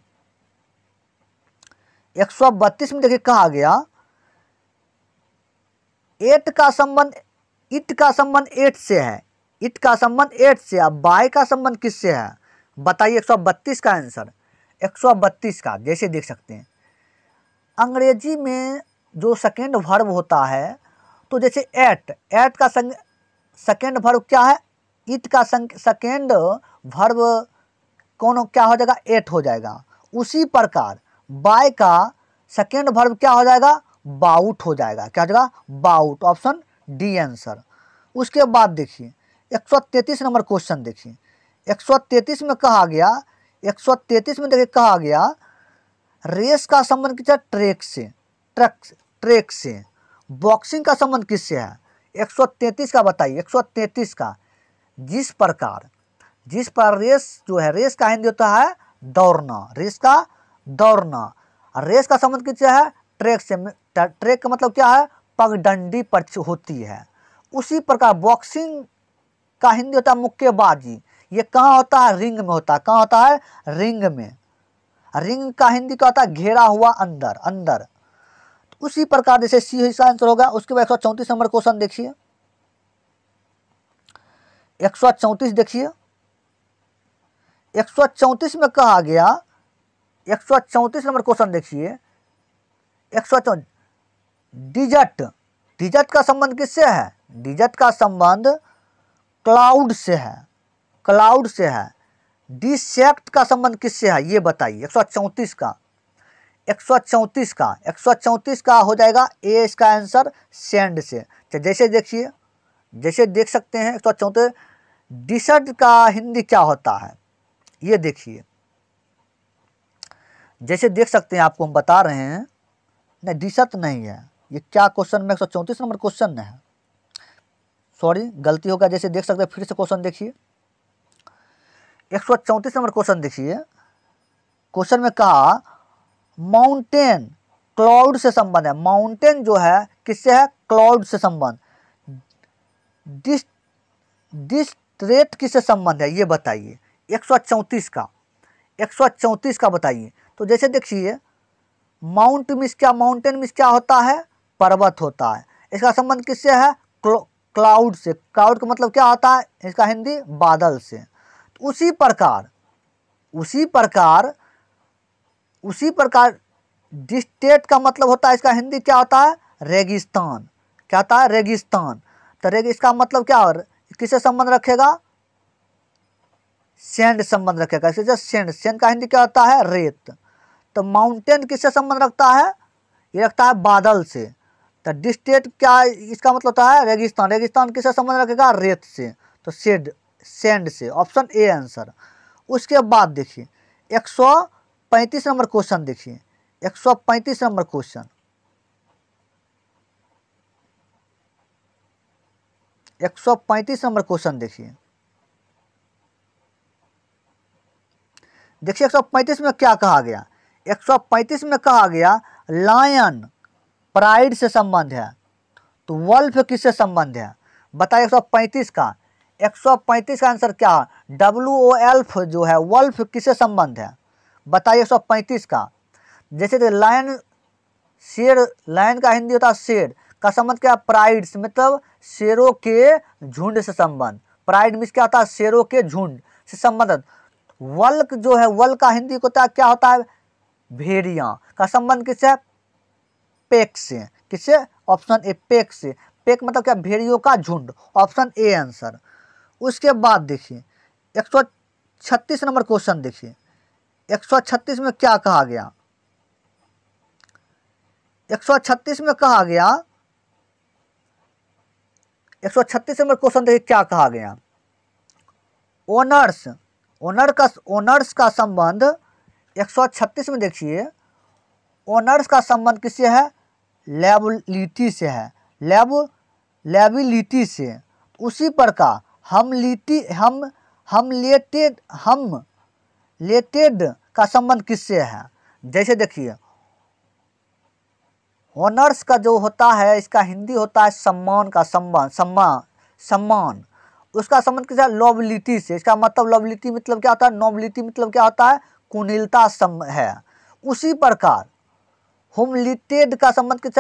एक सौ बत्तीस में देखिए कहा गया एट का संबंध इट का संबंध एट से है इट का संबंध एट से है बाय का संबंध किससे है बताइए 132 का आंसर 132 का जैसे देख सकते हैं अंग्रेजी में जो सेकेंड वर्ब होता है तो जैसे एट एट का संग सेकेंड वर्ब क्या है इट का सेकेंड वर्ब कौन क्या हो जाएगा एट हो जाएगा उसी प्रकार बाय का सेकेंड वर्ब क्या हो जाएगा बाउट हो जाएगा क्या हो जाएगा बाउट ऑप्शन डी आंसर उसके बाद देखिए 133 नंबर क्वेश्चन देखिए 133 में कहा गया 133 में देखिए कहा गया रेस का संबंध किस ट्रैक से ट्रक ट्रैक से बॉक्सिंग का संबंध किससे है 133 का बताइए 133 का जिस प्रकार जिस पर रेस जो है रेस का हिंदी होता है दौड़ना रेस का दौड़ना रेस का संबंध किससे है ट्रैक से ट्रैक का मतलब क्या है पगडंडी पर होती है उसी प्रकार बॉक्सिंग का हिंदी होता है मुक्केबाजी ये कहाँ होता है रिंग में होता है कहाँ होता है रिंग में रिंग का हिंदी क्या होता है घेरा हुआ अंदर अंदर तो उसी प्रकार जैसे सी इसका आंसर होगा उसके बाद एक नंबर क्वेश्चन देखिए एक सौ चौंतीस देखिए एक सौ चौंतीस में कहा गया एक सौ चौंतीस नंबर क्वेश्चन देखिए एक सौ चौ डिजट डिजट का संबंध किससे है डिजट का संबंध क्लाउड से है क्लाउड से है डिसेक्ट का संबंध किससे है ये बताइए एक का एक का एक का हो जाएगा ए इसका आंसर सेंड से अच्छा, जैसे देखिए जैसे देख सकते हैं एक सौ डिसड का हिंदी क्या होता है ये देखिए जैसे देख सकते हैं आपको हम बता रहे हैं नहीं डिसत नहीं है ये क्या क्वेश्चन में एक नंबर क्वेश्चन है सॉरी गलती होगा जैसे देख सकते हैं फिर से क्वेश्चन देखिए एक सौ चौंतीस नंबर क्वेश्चन देखिए क्वेश्चन में कहा माउंटेन क्लाउड से संबंध है माउंटेन जो है किससे है क्लाउड से संबंध दिस ट्रेट किससे संबंध है ये बताइए एक सौ चौंतीस का एक सौ चौंतीस का बताइए तो जैसे देखिए माउंट मिस क्या माउंटेन मिस क्या होता है पर्वत होता है इसका संबंध किससे है क्लाउड से क्लाउड का मतलब क्या होता है इसका हिंदी बादल से उसी प्रकार उसी प्रकार उसी प्रकार डिस्टेट का मतलब होता है इसका हिंदी क्या होता है रेगिस्तान क्या होता है रेगिस्तान तो रेग इसका मतलब क्या और किससे संबंध रखेगा सेंड संबंध रखेगा इसे जो सेंड सेंड का हिंदी क्या होता है रेत तो माउंटेन किससे संबंध रखता है ये रखता है बादल से तो डिस्टेट क्या इसका मतलब होता है रेगिस्तान रेगिस्तान किससे संबंध रखेगा रेत से तो सेड सेंड से ऑप्शन ए आंसर उसके बाद देखिए 135 नंबर क्वेश्चन देखिए 135 नंबर क्वेश्चन 135 नंबर क्वेश्चन देखिए देखिए 135 में क्या कहा गया 135 में कहा गया लायन प्राइड से संबंध है तो वल्फ किससे संबंध है बताइए 135 का 135 का आंसर क्या डब्ल्यू ओ एल्फ जो है वल्फ किससे संबंध है बताइए 135 का जैसे तो लायन शेर लायन का हिंदी होता है शेर का संबंध क्या प्राइड्स मतलब शेरों के झुंड से संबंध प्राइड मिस क्या होता है शेरों के झुंड से संबंधित वल्क जो है वल्क का हिंदी होता क्या होता है भेड़िया का संबंध किससे पेक से किससे ऑप्शन ए पेक से पेक मतलब क्या भेड़ियों का झुंड ऑप्शन ए आंसर उसके बाद देखिए एक नंबर क्वेश्चन देखिए एक में क्या कहा गया एक में कहा गया छत्तीस नंबर क्वेश्चन देखिए क्या कहा गया ओनर्स ओनर का ओनर्स का संबंध 136 में देखिए ओनर्स का संबंध किससे है लेबिलिटी से है लेब लेबिलिटी से उसी प्रकार हम लिटी हम हम लेटेड हम लेटेड का संबंध किससे है जैसे देखिए ऑनर्स का जो होता है इसका हिंदी होता है सम्मान का सम्मान सम्मान सम्मान उसका संबंध किस लॉबिलिटी से इसका मतलब लॉबिलिटी मतलब क्या होता है नॉबिलिटी मतलब क्या होता है कुनिलता सम है उसी प्रकार होमलिटेड का संबंध किस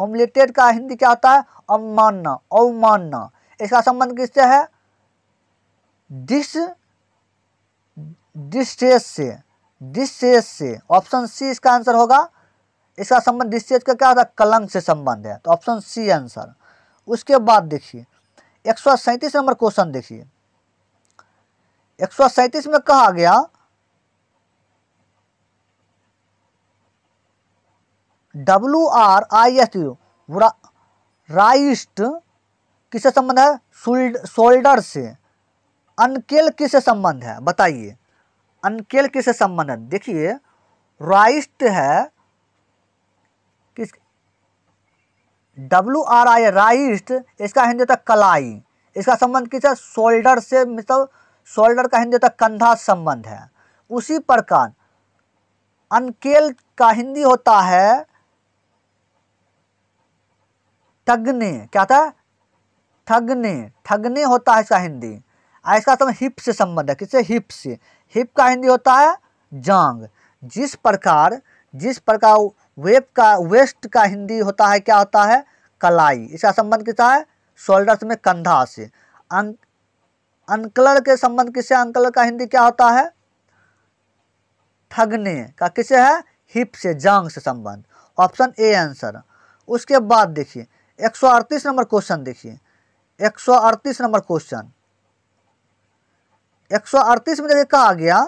होमलिटेड का हिंदी क्या होता है अवमानना अवमानना इसका संबंध किससे है डिस डिस्ट्रेस से डिस्ट्रेस से ऑप्शन सी इसका आंसर होगा इसका संबंध डिस्टेस का क्या होता है कलंक से संबंध है तो ऑप्शन सी आंसर उसके बाद देखिए एक नंबर क्वेश्चन देखिए एक में कहा गया W R I S U wrist किससे संबंध है शोल्डर से अनकेल किससे संबंध है बताइए अनकेल किससे संबंध है देखिए राइस्ट है किस डब्ल्यू आर आई राइस्ट इसका हिंदी होता कलाई इसका संबंध किस है शोल्डर से मतलब शोल्डर का हिंदी होता कंधा संबंध है उसी प्रकार अनकेल का हिंदी होता है टगने क्या था ठगने ठगने होता है इसका हिंदी और इसका समय तो हिप से संबंध है किससे हिप से हिप का हिंदी होता है जांग जिस प्रकार जिस प्रकार वेब का वेस्ट का हिंदी होता है क्या होता है कलाई इसका संबंध किसा है शोल्डर्स में कंधा से अंक अंकलर के संबंध किससे अंकलर का हिंदी क्या होता है ठगने का किसे है हिप से जांग से संबंध ऑप्शन ए आंसर उसके बाद देखिए एक नंबर क्वेश्चन देखिए 138 नंबर क्वेश्चन 138 में देखिए कहा गया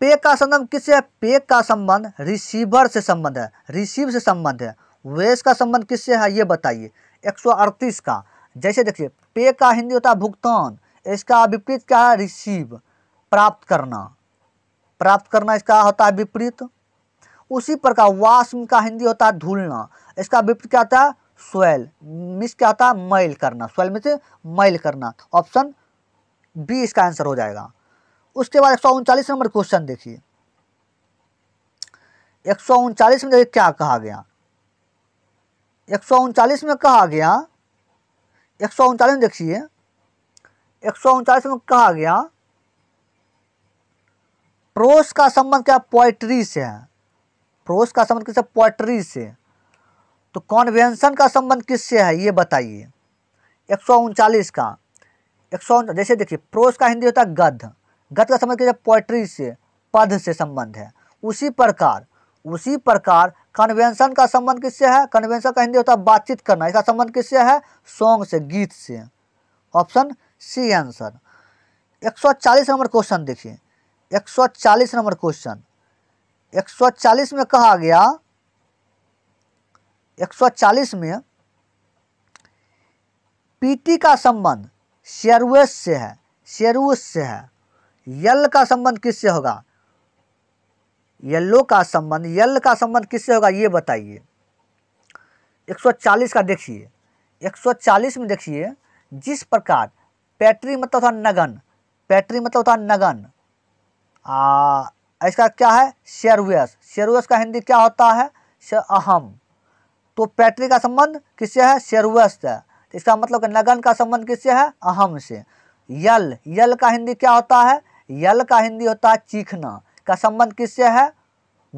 पे का संबंध किससे है पे का संबंध रिसीवर से संबंध है रिसीव से संबंध है वेस का संबंध किससे है ये बताइए 138 का जैसे देखिए पे का हिंदी होता है भुगतान इसका विपरीत क्या है रिसीव प्राप्त करना प्राप्त करना इसका होता है विपरीत उसी प्रकार वाष्म का हिंदी होता है धुलना इसका विपरीत क्या होता है सोयल मिस क्या होता है मैल करना स्वेल मिस मैल करना ऑप्शन बी इसका आंसर हो जाएगा उसके बाद एक नंबर क्वेश्चन देखिए एक में देखिए क्या कहा गया एक में कहा गया एक में देखिए एक में कहा गया प्रोस का संबंध क्या पोइट्री से है प्रोस का संबंध किस पोइट्री से तो कॉन्वेंशन का संबंध किससे है ये बताइए एक का एक जैसे देखिए प्रोस का हिंदी होता है गद्ध गद्ध का संबंध किससे पोइट्री से पद से संबंध है उसी प्रकार उसी प्रकार कन्वेंशन का संबंध किससे है कन्वेंशन का हिंदी होता है बातचीत करना इसका संबंध किससे है सॉन्ग से गीत से option C answer 140 number question देखिए 140 नंबर क्वेश्चन 140 में कहा गया 140 में पीटी का संबंध शेरुएस से है शेरुएस से है यल का संबंध किससे होगा येल्लो का संबंध यल का संबंध किससे होगा ये बताइए 140 का देखिए 140 में देखिए जिस प्रकार पैटरी मतलब था नगन पैटरी मतलब था नगन आ इसका क्या है शेरुएस शेरुएस का हिंदी क्या होता है अहम तो पैट्री का संबंध किससे है शेरवश से तो इसका मतलब कि नगन का संबंध किससे है अहम से यल यल का हिंदी क्या होता है यल का हिंदी होता है चीखना का संबंध किससे है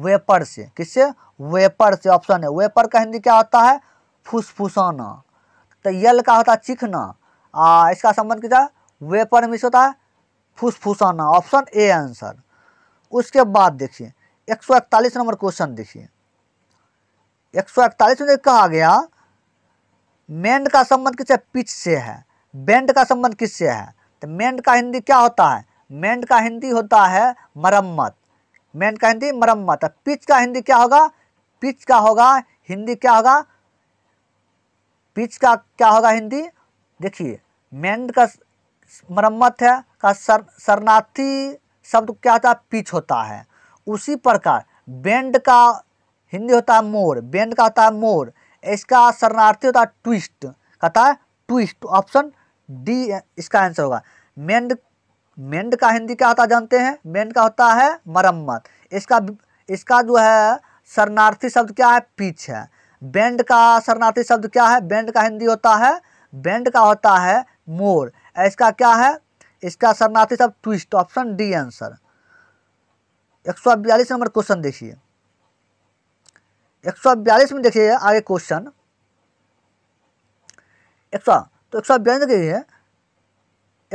वेपर से किससे वेपर से ऑप्शन है वेपर का हिंदी क्या होता है फुसफुसाना तो यल का होता है चीखना आ, इसका संबंध किसा वेपर में होता है फुसफुसाना ऑप्शन ए आंसर उसके बाद देखिए एक नंबर क्वेश्चन देखिए एक सौ इकतालीस में कहा गया मेंड का संबंध किससे पिच से है बेंड का संबंध किससे है तो मेंड का हिंदी क्या होता है मेंड का हिंदी होता है मरम्मत मेंड का हिंदी मरम्मत तो पिच का हिंदी क्या होगा पिच का होगा हिंदी क्या होगा पिच का क्या होगा हिंदी देखिए मेंड का मरम्मत है का सर शरणार्थी शब्द क्या होता है पिच होता है उसी प्रकार बेंड का हिंदी होता है मोर बैंड का होता है मोर इसका शरणार्थी होता है ट्विस्ट कहता है ट्विस्ट ऑप्शन डी इसका आंसर होगा मेंड मेंड का हिंदी क्या होता है जानते हैं मेंड का होता है मरम्मत इसका इसका जो है शरणार्थी शब्द क्या है पिच है बैंड का शरणार्थी शब्द क्या है बैंड का हिंदी होता है बैंड का होता है मोर इसका क्या है इसका शरणार्थी शब्द ट्विस्ट ऑप्शन डी आंसर एक सौ बयालीस नंबर क्वेश्चन देखिए 142 में देखिए आगे क्वेश्चन एक सौ तो एक सौ बयालीस देखिए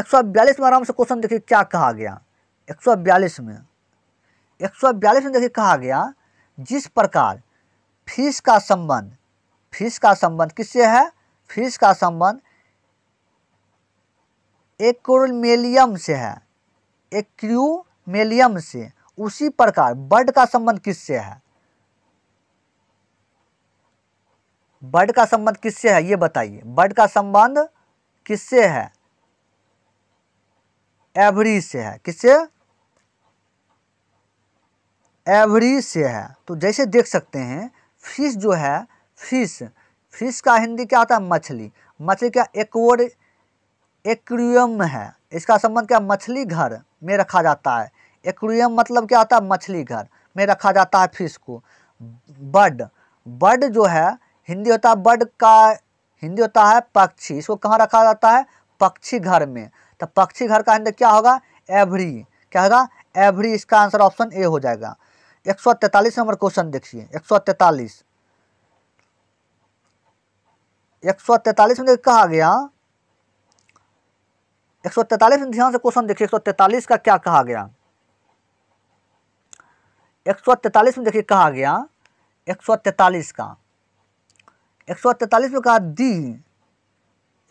एक सौ बयालीस में आराम से क्वेश्चन देखिए क्या कहा गया एक सौ बयालीस में एक सौ बयालीस में देखिए कहा गया जिस प्रकार फीस का संबंध फीस का संबंध किससे है फीस का संबंध एक्रोमेलियम से है एक्रूमेलियम से उसी प्रकार बर्ड का संबंध किससे है बर्ड का संबंध किससे है ये बताइए बर्ड का संबंध किससे है एवरी से है किससे एवरी से है तो जैसे देख सकते हैं फिश जो है फिश फिश का हिंदी क्या आता है मछली मछली क्या एक्वर एक्रियम है इसका संबंध क्या मछली घर में रखा जाता है एक्रियम मतलब क्या आता है मछली घर में रखा जाता है फिश को बर्ड बर्ड जो है हिंदी होता है बर्ड का हिंदी होता है पक्षी इसको कहाँ रखा जाता है पक्षी घर में तो पक्षी घर का हिंदी क्या होगा एवरी क्या होगा एवरी इसका आंसर ऑप्शन ए हो जाएगा एक सौ तैतालीस नंबर क्वेश्चन देखिए एक सौ तैतालीस एक सौ तैतालीस में कहा गया एक सौ तैतालीस में ध्यान से क्वेश्चन देखिए एक सौ तैतालीस का क्या कहा गया एक सौ तैतालीस में देखिए कहा गया एक सौ तैतालीस का एक सौ तैतालीस में कहा दी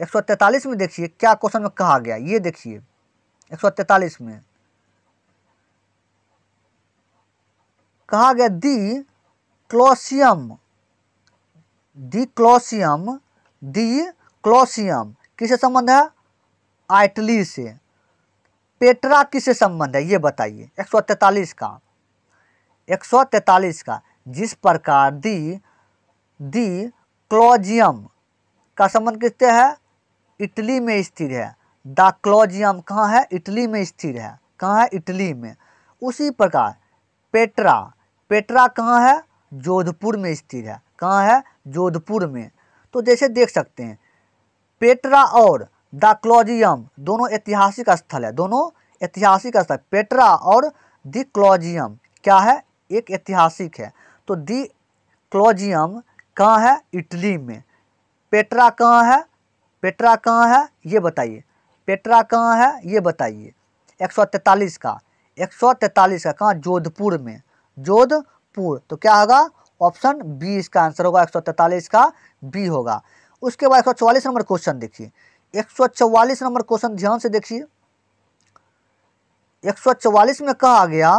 एक सौ तैतालीस में देखिए क्या क्वेश्चन में कहा गया ये देखिए एक सौ तैतालीस में कहा गया दी क्लोसियम दी क्लोसियम दी क्लोसियम किसे संबंध है आइटली से पेट्रा किसे संबंध है ये बताइए एक सौ तैतालीस का एक सौ तैतालीस का जिस प्रकार दी दी क्लॉजियम का संबंध किससे है इटली में स्थिर है द क्लॉजियम कहाँ है इटली में स्थिर है कहाँ है इटली में उसी प्रकार पेट्रा पेट्रा कहाँ है जोधपुर में स्थिर है कहाँ है जोधपुर में तो जैसे देख सकते हैं पेट्रा और द क्लॉजियम दोनों ऐतिहासिक स्थल है दोनों ऐतिहासिक स्थल पेट्रा और द क्लॉजियम क्या है एक ऐतिहासिक है तो दी क्लॉजियम कहाँ है इटली में पेट्रा कहाँ है पेट्रा कहाँ है ये बताइए पेट्रा कहाँ है ये बताइए तैतालीस का तैतालीस का कहाँ जोधपुर में जोधपुर तो क्या होगा ऑप्शन बी इसका आंसर होगा 143 का बी होगा उसके बाद चौवालीस नंबर क्वेश्चन देखिए 144 नंबर क्वेश्चन ध्यान से देखिए 144 में कहा गया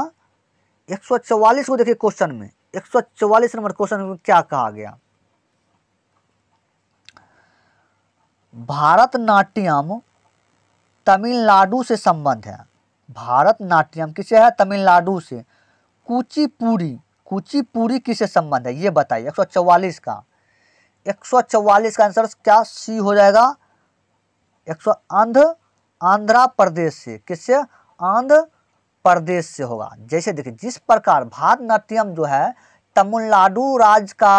144 को देखिए क्वेश्चन में 144 नंबर क्वेश्चन में क्या कहा गया भारतनाट्यम तमिलनाडु से संबंध है भारतनाट्यम किसे है तमिलनाडु से कुचिपुरी कुचिपुरी किसे संबंध है ये बताइए 144 का 144 का आंसर क्या सी हो जाएगा एक आंध्र आंध्र प्रदेश से किससे आंध्र प्रदेश से होगा जैसे देखिए जिस प्रकार भारतनाट्यम जो है तमिलनाडु राज्य का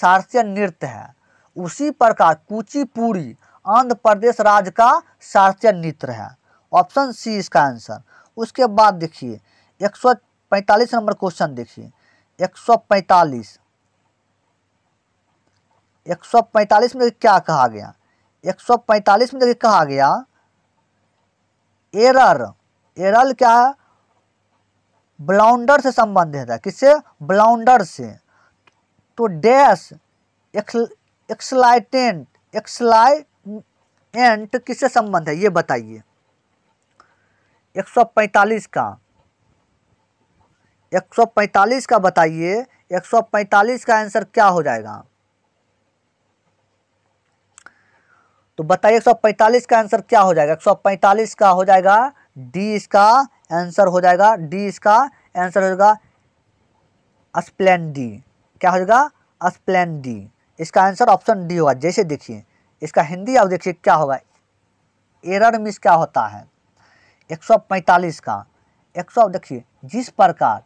शास्त्रीय नृत्य है उसी प्रकार कुचिपुरी आंध्र प्रदेश राज्य का शास्त्रीय नृत्य है ऑप्शन सी इसका आंसर उसके बाद देखिए 145 नंबर क्वेश्चन देखिए 145 145 में क्या कहा गया 145 में देखिए कहा गया एरर एरल क्या है ब्लाउंडर से संबंधित है किससे ब्लाउंडर से तो डैश एक्सलाइटेंट एक्सलाइट एंट किससे संबंध है ये बताइए 145 का 145 का बताइए 145 का आंसर क्या हो जाएगा तो बताइए 145 का आंसर क्या हो जाएगा 145 का हो जाएगा डी इसका आंसर हो जाएगा डी इसका आंसर हो जाएगा स्प्लेंडी क्या हो जाएगा स्प्लेंडी इसका आंसर ऑप्शन डी होगा जैसे देखिए इसका हिंदी देखिए क्या होगा एरर मिस क्या होता है 145 का एक सौ देखिए जिस प्रकार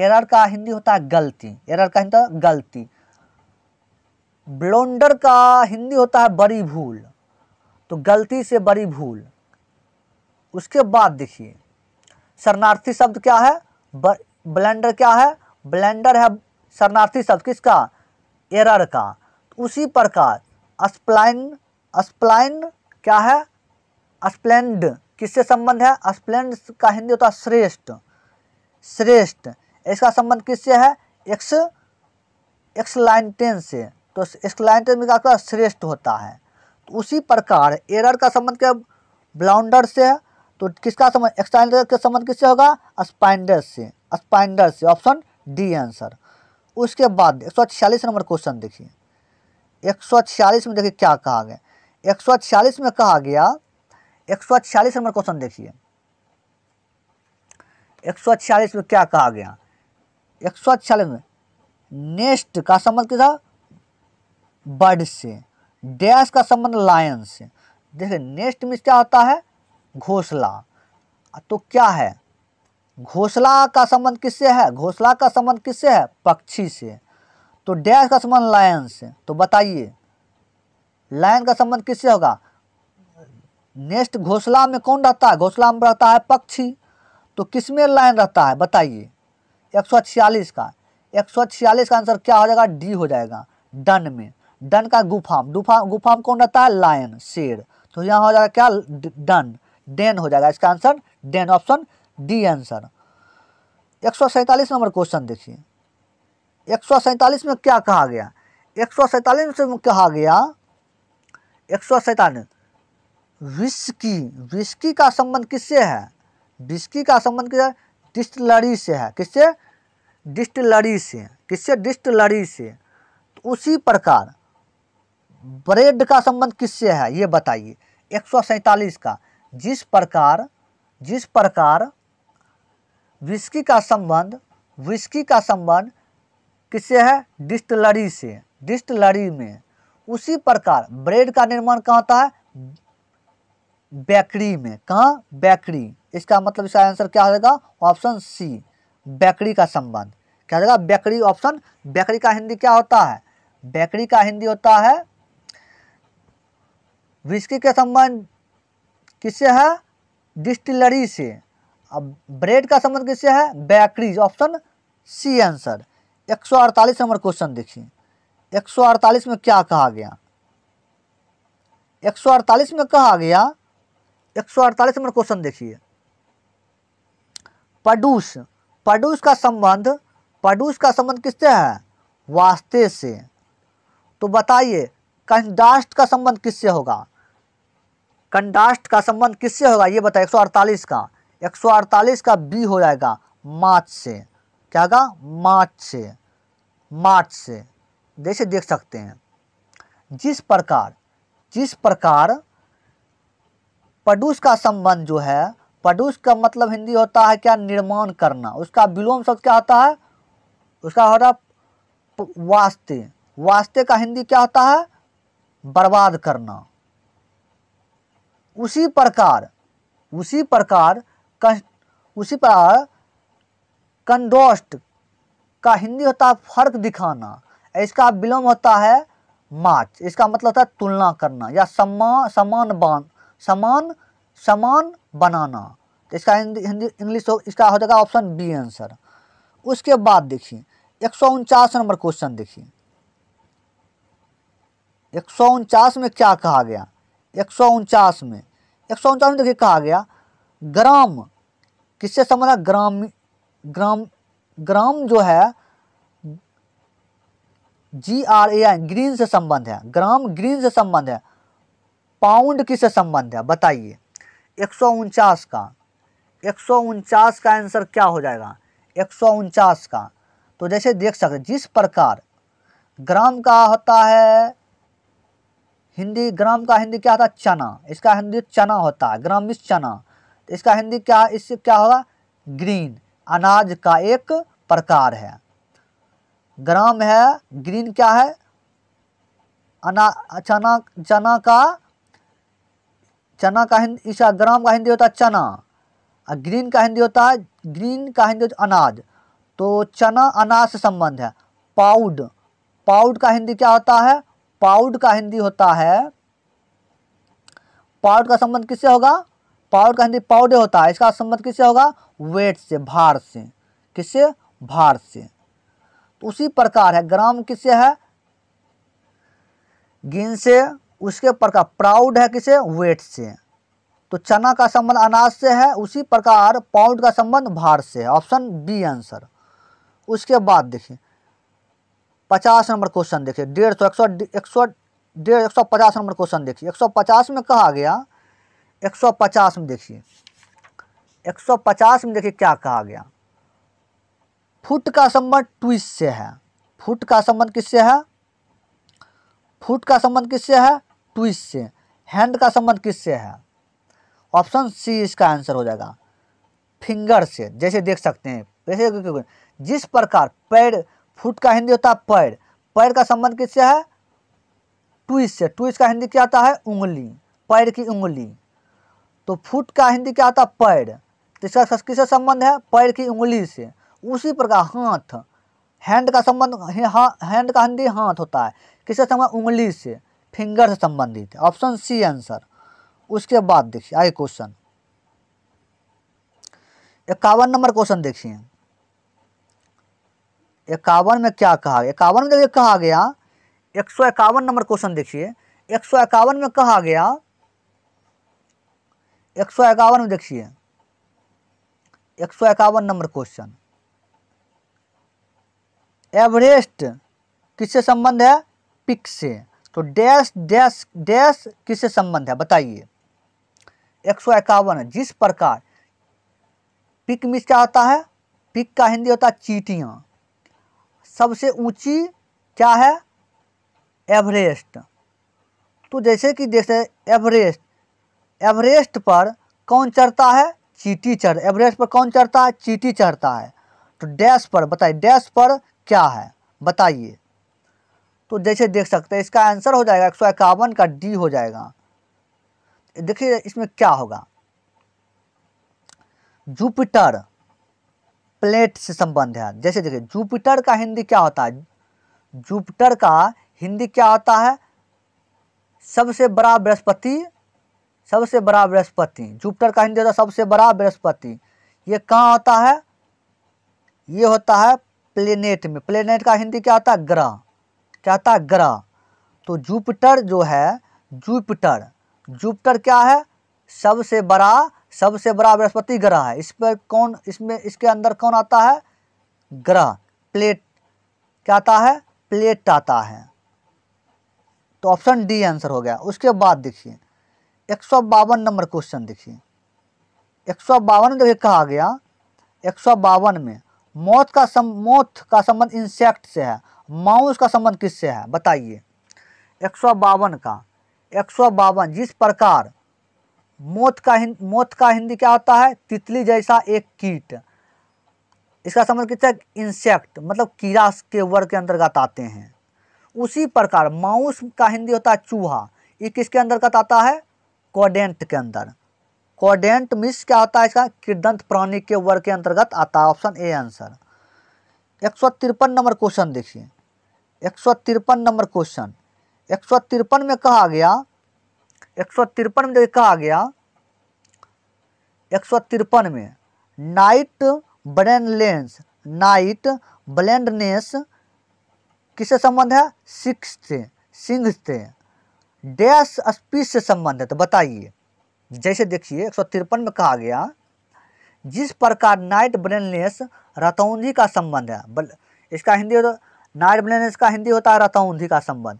एरर का हिंदी होता है गलती एरर का हिंदी गलती ब्लोंडर का हिंदी होता है बड़ी भूल तो गलती से बड़ी भूल उसके बाद देखिए शरणार्थी शब्द क्या है ब्लेंडर क्या है ब्लेंडर है शरणार्थी शब्द किसका एरर का उसी प्रकार स्प्लाइन स्प्लाइन क्या है स्प्लेंड किससे संबंध है स्प्लेंड का हिंदी होता है श्रेष्ठ श्रेष्ठ इसका संबंध किससे है एक्स एक्सलाइंटेन से तो एक्सलाइंटेन टेन में क्या होता श्रेष्ठ होता है तो उसी प्रकार एरर का संबंध क्या ब्लाउंडर से है तो किसका संबंध एक्सलाइंटर का संबंध किससे होगा स्पाइंडर से स्पाइंडर से ऑप्शन डी आंसर उसके बाद एक नंबर क्वेश्चन देखिए एक में देखिए क्या कहा गया एक में कहा गया एक सौ छियालीस नंबर क्वेश्चन देखिए एक सौ छियालीस में क्या कहा गया एक सौ छियालीस में नेस्ट का संबंध किसा बर्ड से डैश का संबंध लायन से देखिए नेस्ट में क्या होता है घोसला तो क्या है घोसला का संबंध किससे है घोसला का संबंध किससे है पक्षी से तो डैश का संबंध लायन से तो बताइए लायन का संबंध किससे होगा नेक्स्ट घोसला में कौन रहता है घोसला में रहता है पक्षी तो किस में लायन रहता है बताइए एक सौ छियालीस का एक सौ छियालीस का आंसर क्या हो जाएगा डी हो जाएगा डन में डन का गुफाम गुफा गुफाम कौन रहता है लायन शेर तो यहाँ हो जाएगा क्या डन डेन हो जाएगा इसका answer den option D answer एक सौ सैंतालीस नंबर क्वेश्चन देखिए एक सौ सैंतालीस में क्या कहा गया एक सौ सैंतालीस में कहा गया एक सौ सैंतालीस विस्की विस्की का संबंध किससे है विस्की का संबंध किस डिस्टलरी से है किससे डिस्टलरी से किससे डिस्टलरी से तो उसी प्रकार ब्रेड का संबंध किससे है ये बताइए एक सौ सैंतालीस का जिस प्रकार जिस प्रकार विस्की का संबंध विस्की का संबंध किससे है डिस्टलरी से डिस्टलरी में उसी प्रकार ब्रेड का निर्माण कहाँ होता है बेकरी में कहाँ बेकरी इसका मतलब इसका आंसर क्या होगा ऑप्शन सी बेकरी का संबंध क्या हो जाएगा बेकरी ऑप्शन बेकरी का हिंदी क्या होता है बेकरी का हिंदी होता है विस्की के संबंध किससे है डिस्टिलरी से अब ब्रेड का संबंध किससे है bakeries option C answer 148 number question देखिए 148 में क्या कहा गया 148 में कहा गया 148 नंबर क्वेश्चन देखिए पडूस पडूस का संबंध पडूस का संबंध किससे है वास्ते से तो बताइए कंडास्ट का संबंध किससे होगा कंडास्ट का संबंध किससे होगा ये बताइए 148 का 148 का बी हो जाएगा माच से क्या आएगा मार्च से मार्च से जैसे देख सकते हैं जिस प्रकार जिस प्रकार प्रोड्यूस का संबंध जो है प्रोड्यूस का मतलब हिंदी होता है क्या निर्माण करना उसका विलोम शब्द क्या होता है उसका होता है वास्ते वास्ते का हिंदी क्या होता है बर्बाद करना उसी प्रकार उसी प्रकार उसी प्रकार कंडोस्ट का हिंदी होता है फर्क दिखाना इसका विलोम होता है माच इसका मतलब होता है तुलना करना या समान समान बान समान समान बनाना तो इसका हिंदी हिंदी इंग्लिश हो इसका हो जाएगा ऑप्शन बी आंसर उसके बाद देखिए एक सौ उनचास नंबर क्वेश्चन देखिए एक सौ उनचास में क्या कहा गया एक सौ उनचास में एक सौ उनचास में देखिए कहा गया ग्राम किससे समझा ग्रामीण ग्राम ग्राम जो है G R A N green से संबंध है ग्राम ग्रीन से संबंध है पाउंड किससे संबंध है बताइए एक का एक का आंसर क्या हो जाएगा एक का तो जैसे देख सकते जिस प्रकार ग्राम का होता है हिंदी ग्राम का हिंदी क्या होता है चना इसका हिंदी चना होता है ग्राम मिस चना तो इसका हिंदी क्या इससे क्या होगा ग्रीन अनाज का एक प्रकार है ग्राम है ग्रीन क्या है अना चना चना का चना का हिंदी इसका ग्राम का हिंदी होता है चना और ग्रीन का हिंदी होता है ग्रीन का हिंदी होता अनाज तो चना अनाज से संबंध है पाउड पाउड का हिंदी क्या होता है पाउड का हिंदी होता है पाउड का संबंध किससे होगा पाउड का हिंदी पाउडे होता है इसका संबंध किससे होगा वेट से भार से किससे भार से तो उसी प्रकार है ग्राम किससे है गिन से उसके प्रकार प्राउड है किसे वेट से तो चना का संबंध अनाज से है उसी प्रकार पाउंड का संबंध भार से है ऑप्शन बी आंसर उसके बाद देखिए पचास नंबर क्वेश्चन देखिए डेढ़ सौ एक सौ एक सौ डेढ़ एक सौ पचास नंबर क्वेश्चन देखिए एक सौ पचास में कहा गया 150 में देखिए 150 में देखिए क्या कहा गया फुट का संबंध ट्विस्ट से है फुट का संबंध किससे है फुट का संबंध किससे है ट्विस्ट से हैंड का संबंध किससे है ऑप्शन सी इसका आंसर हो जाएगा फिंगर से जैसे देख सकते हैं वैसे जिस प्रकार पैर फुट का हिंदी होता है पैर पैर का संबंध किससे है ट्विस्ट से ट्विस्ट का हिंदी क्या होता है उंगली पैर की उंगली तो फुट का हिंदी क्या आता पैर तो इसका किससे संबंध है पैर की उंगली से उसी प्रकार हाथ हैंड का संबंध हाँ, हाँ, हैंड का हिंदी हाथ होता है किससे संबंध उंगली से फिंगर से संबंधित ऑप्शन सी आंसर उसके बाद देखिए आगे क्वेश्चन इक्यावन नंबर क्वेश्चन देखिए इक्यावन में क्या कहा गया इक्यावन में देखिए कहा गया एक सौ इक्यावन नंबर क्वेश्चन देखिए एक सौ इक्यावन में कहा गया एक सौ इक्यावन में देखिए एक सौ इक्यावन नंबर क्वेश्चन एवरेस्ट किससे संबंध है पिक से तो डैश डैश डैश किससे संबंध है बताइए एक सौ इक्यावन जिस प्रकार पिक मिस क्या होता है पिक का हिंदी होता है चीटियाँ सबसे ऊंची क्या है एवरेस्ट तो जैसे कि हैं एवरेस्ट एवरेस्ट पर कौन चढ़ता है चीटी चढ़ एवरेस्ट पर कौन चढ़ता है चीटी चढ़ता है तो डैश पर बताइए डैश पर क्या है बताइए तो जैसे देख सकते हैं इसका आंसर हो जाएगा एक सौ इक्यावन का डी हो जाएगा देखिए इसमें क्या होगा जुपिटर प्लेट से संबंध है जैसे देखिए जुपिटर का हिंदी क्या होता है जुपिटर का हिंदी क्या होता है सबसे बड़ा बृहस्पति सबसे बड़ा बृहस्पति जुपिटर का हिंदी होता है सबसे बड़ा बृहस्पति ये कहाँ होता है ये होता है प्लेनेट में प्लेनेट का हिंदी क्या होता है ग्रह क्या होता है ग्रह तो जुपिटर जो है जुपिटर जुपिटर क्या है सबसे बड़ा सबसे बड़ा बृहस्पति ग्रह है इस पर कौन इसमें इसके अंदर कौन आता है ग्रह प्लेट क्या आता है प्लेट आता है तो ऑप्शन डी आंसर हो गया उसके बाद देखिए एक सौ बावन नंबर क्वेश्चन देखिए एक सौ बावन में देखिए कहा गया एक सौ बावन में मौत का सम मौत का संबंध इंसेक्ट से है माउस का संबंध किससे है बताइए एक सौ बावन का एक सौ बावन जिस प्रकार मौत का मौत का हिंदी क्या होता है तितली जैसा एक कीट इसका संबंध किस इंसेक्ट मतलब कीड़ा के वर्ग के अंतर्गत आते हैं उसी प्रकार माउस का हिंदी होता है चूहा ये किसके अंतर्गत आता है कॉडेंट के अंदर कॉडेंट मिस क्या होता है इसका किदंत प्राणी के वर्ग के अंतर्गत आता है ऑप्शन ए आंसर एक सौ तिरपन नंबर क्वेश्चन देखिए एक सौ तिरपन नंबर क्वेश्चन एक सौ तिरपन में कहा गया एक सौ तिरपन में कहा गया एक सौ तिरपन में नाइट ब्रेनलेंस नाइट ब्लेंडनेस किससे संबंध है सिक्स से सिंह से डैश स्पीड से संबंधित बताइए जैसे देखिए एक में कहा गया जिस प्रकार नाइट ब्रेनलेस रतौंधी का संबंध है बल इसका हिंदी नाइट ब्रेनलेस का हिंदी होता है रतौंधी का संबंध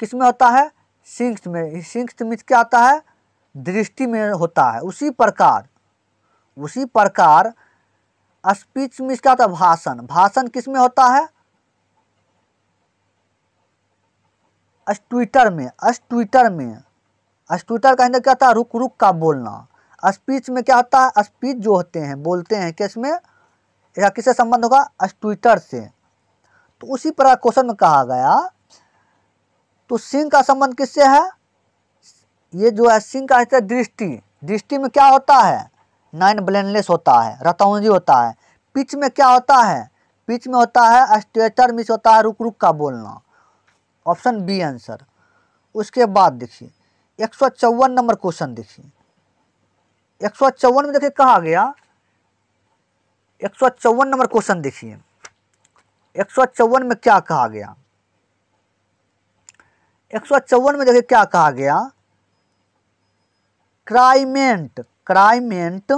किस में होता है सिंक्स में सिंक्स में क्या आता है दृष्टि में होता है उसी प्रकार उसी प्रकार स्पीच में इसका होता है भाषण भाषण किस में होता है अस ट्विटर में अस ट्विटर में अस ट्विटर का क्या होता है रुक रुक का बोलना स्पीच में क्या होता है स्पीच जो होते हैं बोलते हैं कि इसमें या किससे संबंध होगा अस ट्विटर से तो उसी प्रकार क्वेश्चन में कहा गया तो सिंह का संबंध किससे है ये जो है सिंह का है दृष्टि दृष्टि में क्या होता है नाइन ब्लेनलेस होता है रतौंजी होता है पिच में क्या होता है पिच में होता है स्टेटर मिस होता है रुक रुक का बोलना ऑप्शन बी आंसर उसके बाद देखिए एक सौ चौवन नंबर क्वेश्चन देखिए एक सौ चौवन में देखिए कहा गया एक सौ चौवन नंबर क्वेश्चन देखिए एक सौ चौवन में क्या कहा गया एक सौ चौवन में देखिए क्या कहा गया क्राइमेंट क्राइमेंट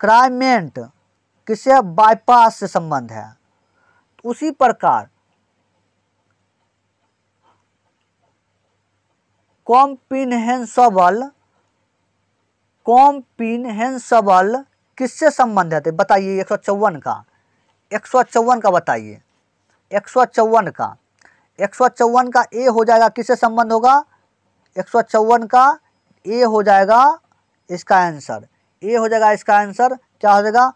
क्राइमेंट किसे बाईपास से संबंध है तो उसी प्रकार कॉम्पिनहेंसबल कॉम्पिनहेंसबल किससे संबंधित है बताइए एक सौ चौवन का एक सौ चौवन का बताइए एक सौ चौवन का एक सौ चौवन का ए हो जाएगा किससे संबंध होगा एक सौ चौवन का ए हो जाएगा इसका आंसर ए हो जाएगा इसका आंसर क्या हो जाएगा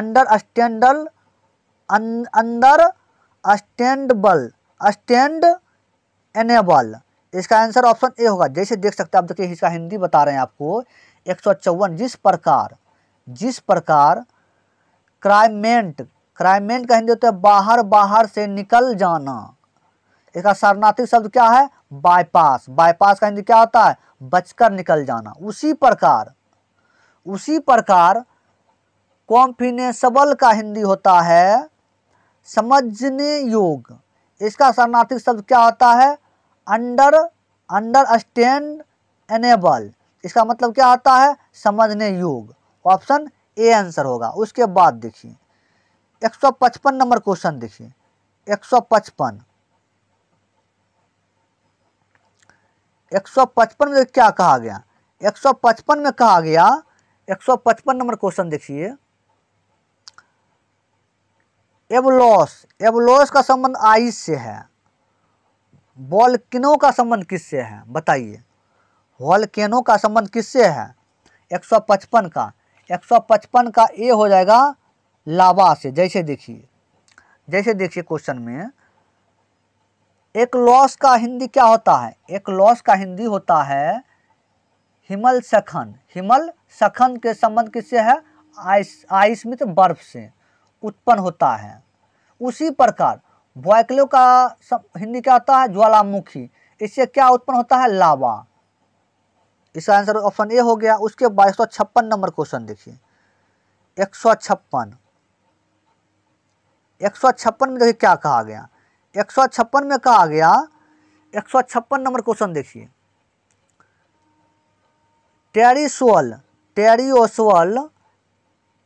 अंडर स्टैंडल अं, अंदर स्टैंडबल स्टैंड एनेबल तो इसका आंसर ऑप्शन ए होगा जैसे देख सकते हैं आप देखिए इसका हिंदी बता रहे हैं आपको एक जिस प्रकार जिस प्रकार क्राइमेंट क्राइमेंट का हिंदी होता है बाहर बाहर से निकल जाना इसका शरणार्थी शब्द क्या है बाईपास बाईपास का हिंदी क्या होता है बचकर निकल जाना उसी प्रकार उसी प्रकार कॉम्फिनेसबल का हिंदी होता है समझने योग इसका शरणार्थी शब्द क्या होता है अंडर अंडरस्टैंड एनेबल इसका मतलब क्या आता है समझने योग ऑप्शन ए आंसर होगा उसके बाद देखिए 155 नंबर क्वेश्चन देखिए 155 155 में क्या कहा गया 155 में कहा गया 155 नंबर क्वेश्चन देखिए एबलोस एबलोस का संबंध आइस से है वॉलकिनो का संबंध किससे है बताइए वॉलकेनो का संबंध किससे है 155 का 155 का ए हो जाएगा लावा से जैसे देखिए जैसे देखिए क्वेश्चन में एक लॉस का हिंदी क्या होता है एक लॉस का हिंदी होता है हिमल सखन हिमल सखन के संबंध किससे है आइस आइसमित बर्फ से उत्पन्न होता है उसी प्रकार बॉयकलो का हिंदी क्या होता है ज्वालामुखी इससे क्या उत्पन्न होता है लावा इसका आंसर ऑप्शन ए हो गया उसके बाद एक सौ छप्पन नंबर क्वेश्चन देखिए एक सौ छप्पन एक सौ छप्पन में देखिए क्या कहा गया एक सौ छप्पन में कहा गया एक सौ छप्पन नंबर क्वेश्चन देखिए टेरिसोल टेरियोसोल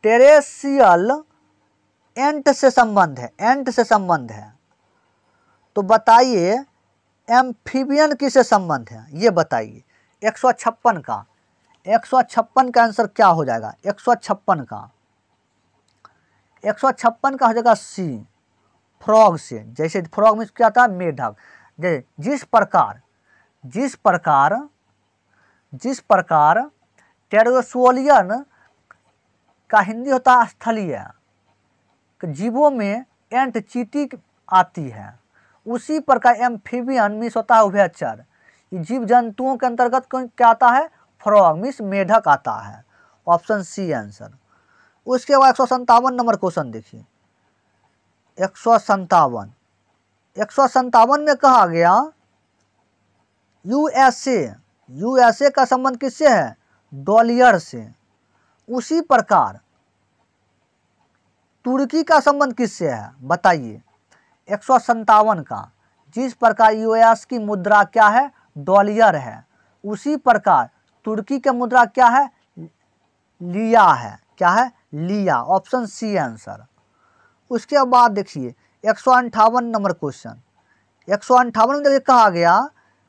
टेरेसियल एंट से संबंध है एंट से संबंध है तो बताइए एम्फीबियन किससे संबंध है ये बताइए एक सौ छप्पन का एक सौ छप्पन का आंसर क्या हो जाएगा एक सौ छप्पन का एक सौ छप्पन का हो जाएगा सी फ्रॉग से जैसे फ्रॉग में क्या था मेढक जिस प्रकार जिस प्रकार जिस प्रकार टेरोसोलियन का हिंदी होता है स्थलीय जीवों में एंट चीटी आती है उसी प्रकार एम्फीबियन मिस होता है उभयचर जीव जंतुओं के अंतर्गत क्या आता है फ्रॉग मिस मेढक आता है ऑप्शन सी आंसर उसके बाद एक सौ संतावन नंबर क्वेश्चन देखिए एक सौ संतावन एक सौ संतावन में कहा गया यूएसए यूएसए का संबंध किससे है डॉलियर से उसी प्रकार तुर्की का संबंध किससे है बताइए एक का जिस प्रकार यूएस की मुद्रा क्या है डॉलियर है उसी प्रकार तुर्की का मुद्रा क्या है लिया है क्या है लिया ऑप्शन सी आंसर उसके बाद देखिए एक सौ अंठावन नंबर क्वेश्चन एक सौ अंठावन में देखिए कहा गया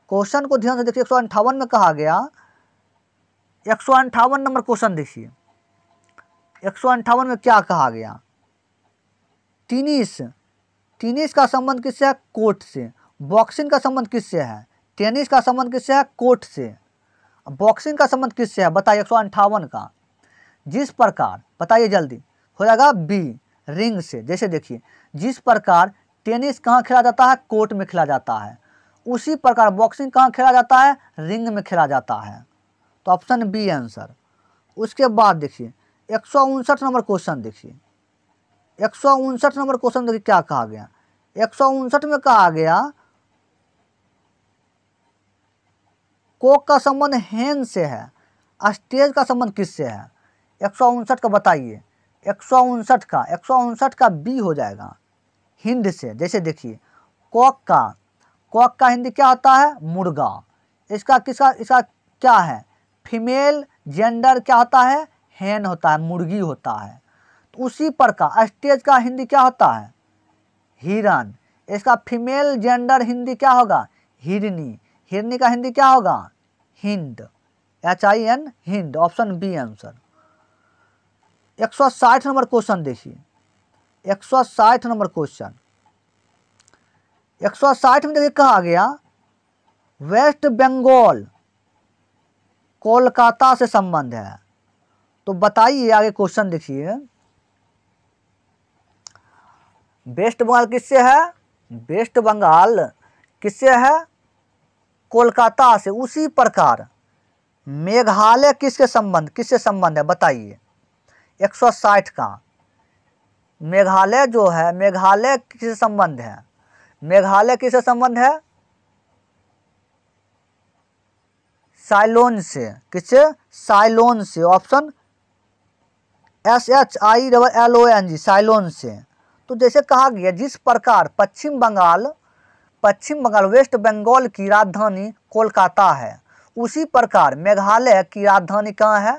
क्वेश्चन को ध्यान से देखिए एक सौ अंठावन में कहा गया एक सौ अंठावन नंबर क्वेश्चन देखिए एक सौ अंठावन में क्या कहा गया टीनिस टेनिस का संबंध किससे है कोर्ट से बॉक्सिंग का संबंध किससे है टेनिस का संबंध किससे है कोर्ट से बॉक्सिंग का संबंध किससे है बताइए एक का जिस प्रकार बताइए जल्दी हो जाएगा बी रिंग से जैसे देखिए जिस प्रकार टेनिस कहाँ खेला जाता है कोर्ट में खेला जाता है उसी प्रकार बॉक्सिंग कहाँ खेला जाता है रिंग में खेला जाता है तो ऑप्शन बी आंसर उसके बाद देखिए एक नंबर क्वेश्चन देखिए एक नंबर क्वेश्चन देखिए क्या कहा गया एक में कहा गया कोक का संबंध हेन से है स्टेज का संबंध किससे है एक का बताइए एक का एक का बी हो जाएगा हिंद से जैसे देखिए कॉक का कॉक का हिंदी क्या होता है मुर्गा इसका किसका इसका क्या है फीमेल जेंडर क्या होता है हेन होता है मुर्गी होता है उसी पर का स्टेज का हिंदी क्या होता है हिरन इसका फीमेल जेंडर हिंदी क्या होगा हिरनी हिरनी का हिंदी क्या होगा Hind H I N Hind option B answer 160 number question देखिए 160 नंबर क्वेश्चन 160 में देखिए कहा गया वेस्ट बंगाल कोलकाता से संबंध है तो बताइए आगे क्वेश्चन देखिए वेस्ट बंगाल किससे है वेस्ट बंगाल किससे है कोलकाता से उसी प्रकार मेघालय किसके संबंध किससे संबंध है बताइए 160 का मेघालय जो है मेघालय किससे संबंध है मेघालय किससे संबंध है साइलोन से किससे साइलोन से option S H I double L O N G Shillong से तो जैसे कहा गया जिस प्रकार पश्चिम बंगाल पश्चिम बंगाल वेस्ट बंगाल की राजधानी कोलकाता है उसी प्रकार मेघालय की राजधानी कहाँ है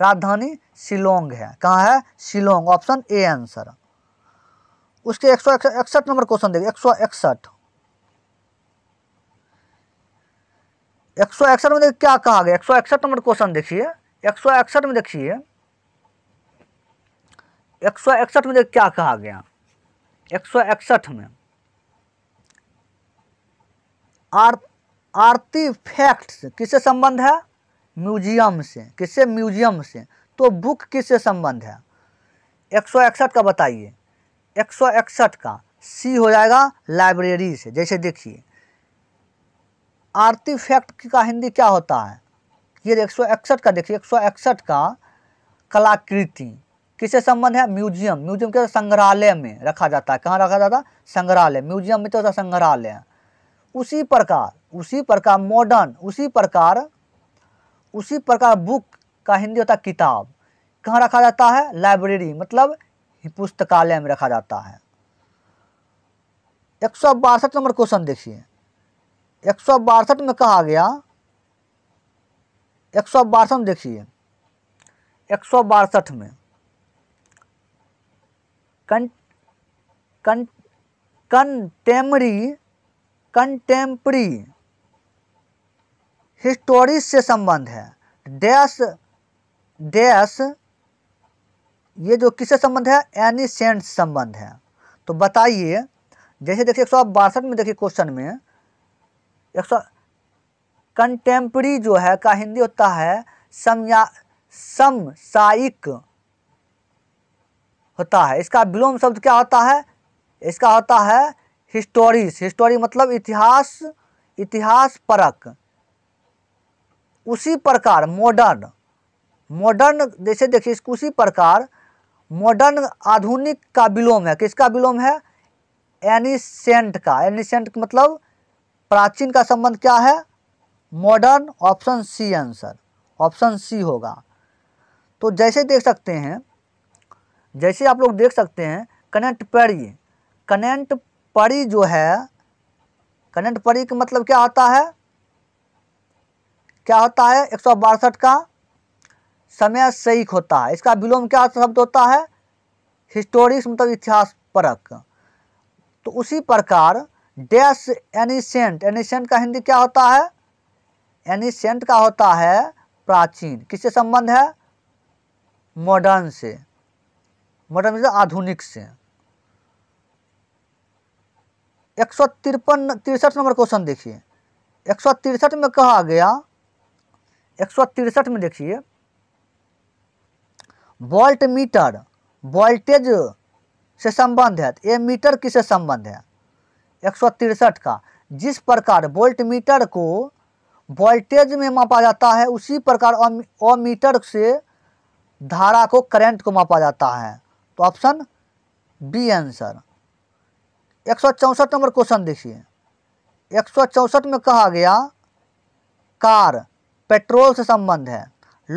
राजधानी शिलोंग है कहाँ है शिलोंग ऑप्शन ए आंसर उसके एक सौ इकसठ नंबर क्वेश्चन देखिए एक सौ इकसठ एक सौ इकसठ में देखिए क्या कहा गया एक सौ इकसठ नंबर क्वेश्चन देखिए एक सौ इकसठ में देखिए एक सौ इकसठ में देख क्या कहा गया एक सौ इकसठ में आर से किससे संबंध है म्यूजियम से किससे म्यूजियम से तो बुक किससे संबंध है एक सौ इकसठ का बताइए एक सौ इकसठ का सी हो जाएगा लाइब्रेरी से जैसे देखिए आर्टिफैक्ट का हिंदी क्या होता है ये एक सौ इकसठ का देखिए एक सौ इकसठ का कलाकृति किससे संबंध है म्यूजियम म्यूजियम क्या संग्रहालय में रखा जाता है कहाँ रखा जाता है संग्रहालय म्यूजियम में तो होता संग्रहालय उसी प्रकार उसी प्रकार मॉडर्न उसी प्रकार उसी प्रकार बुक का हिंदी होता है किताब कहाँ रखा जाता है लाइब्रेरी मतलब पुस्तकालय में रखा जाता है एक सौ बासठ नंबर क्वेश्चन देखिए एक सौ बासठ में कहा गया एक सौ बासठ देखिए एक सौ बासठ में कंटेम्प्री कंटेम्प्री हिस्टोरी से संबंध है डैश डैश ये जो किससे संबंध है एनिसेंट संबंध है तो बताइए जैसे देखिए एक सौ बासठ में देखिए क्वेश्चन में एक सौ कंटेम्प्री जो है का हिंदी होता है समया समसायिक होता है इसका विलोम शब्द क्या होता है इसका होता है हिस्टोरिस हिस्टोरी मतलब इतिहास इतिहास परक उसी प्रकार मॉडर्न मॉडर्न जैसे देखिए इसको उसी प्रकार मॉडर्न आधुनिक का विलोम है किसका विलोम है एनिसेंट का एनिसेंट मतलब प्राचीन का संबंध क्या है modern option C answer option C होगा तो जैसे देख सकते हैं जैसे आप लोग देख सकते हैं कनेंट परी कनेंट परी जो है कनेंट परी का मतलब क्या होता है क्या होता है एक का समय सही होता है इसका विलोम क्या शब्द होता है हिस्टोरिक्स मतलब इतिहास परक तो उसी प्रकार डैश एनिसेंट एनिशेंट का हिंदी क्या होता है एनिशेंट का होता है प्राचीन किससे संबंध है मॉडर्न से मॉडर्न आधुनिक से एक सौ तिरपन तिरसठ नंबर क्वेश्चन देखिए एक सौ तिरसठ में कहा गया एक सौ तिरसठ में देखिए वोल्ट मीटर वोल्टेज से संबंध है ये मीटर किसे संबंध है एक सौ तिरसठ का जिस प्रकार वोल्ट मीटर को वोल्टेज में मापा जाता है उसी प्रकार अमीटर से धारा को करंट को मापा जाता है तो ऑप्शन बी आंसर एक सौ चौंसठ नंबर क्वेश्चन देखिए एक सौ चौंसठ में कहा गया कार पेट्रोल से संबंध है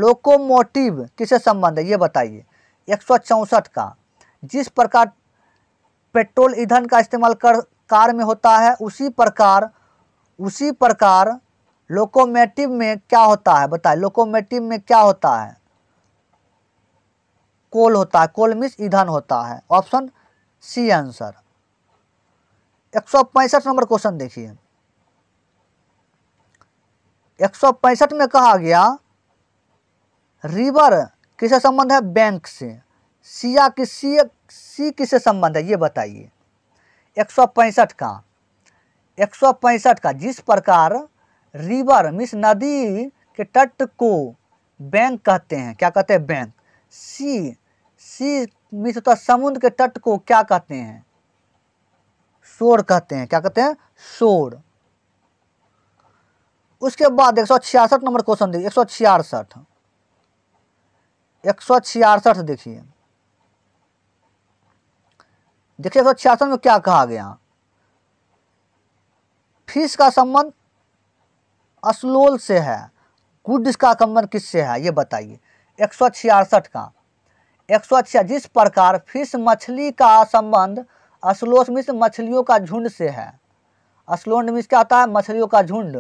लोकोमोटिव किसे संबंध है ये बताइए एक सौ चौंसठ का जिस प्रकार पेट्रोल ईंधन का इस्तेमाल कर कार में होता है उसी प्रकार उसी प्रकार लोकोमेटिव में क्या होता है बताए लोकोमेटिव में क्या होता है कोल होता है कोल मीन्स ईंधन होता है ऑप्शन सी आंसर एक सौ पैंसठ नंबर क्वेश्चन देखिए एक सौ पैंसठ में कहा गया रिवर किसे संबंध है बैंक से सिया किस सी सी किसे संबंध है ये बताइए एक सौ पैंसठ का एक सौ पैंसठ का जिस प्रकार रिवर मिस नदी के तट को बैंक कहते हैं क्या कहते हैं बैंक सी सी मीन्स होता तो है समुद्र के तट को क्या कहते हैं शोर कहते हैं क्या कहते हैं शोर उसके बाद एक सौ छियासठ नंबर क्वेश्चन देखिए एक सौ छियासठ एक सौ छियासठ देखिए देखिए एक सौ छियासठ में क्या कहा गया फिश का संबंध असलोल से है गुड्स का संबंध किससे है ये बताइए एक सौ छियासठ का एक सौ जिस प्रकार फिश मछली का संबंध असलोसमिस मछलियों का झुंड से है असलोनमिस क्या होता है मछलियों का झुंड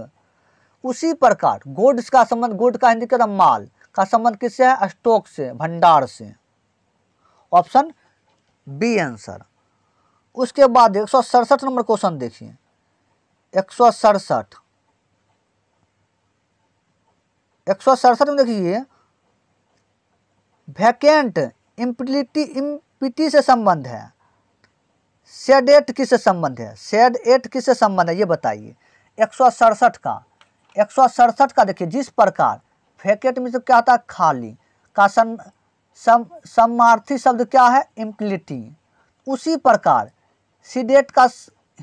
उसी प्रकार गोड्स का संबंध गोड का हिंदी कहता माल का संबंध किससे है स्टॉक से भंडार से ऑप्शन बी आंसर उसके बाद एक सौ सड़सठ नंबर क्वेश्चन देखिए एक सौ सड़सठ एक सौ सड़सठ में देखिए वैकेंट इम्पिलिटी इम्पिटी से संबंध है सेड एट किस संबंध है सेड एट किस संबंध है ये बताइए एक सौ सड़सठ का एक सौ सड़सठ का देखिए जिस प्रकार फैकेट में तो क्या था है खाली का सम समार्थी शब्द क्या है इम्प्लिटी उसी प्रकार सीडेट का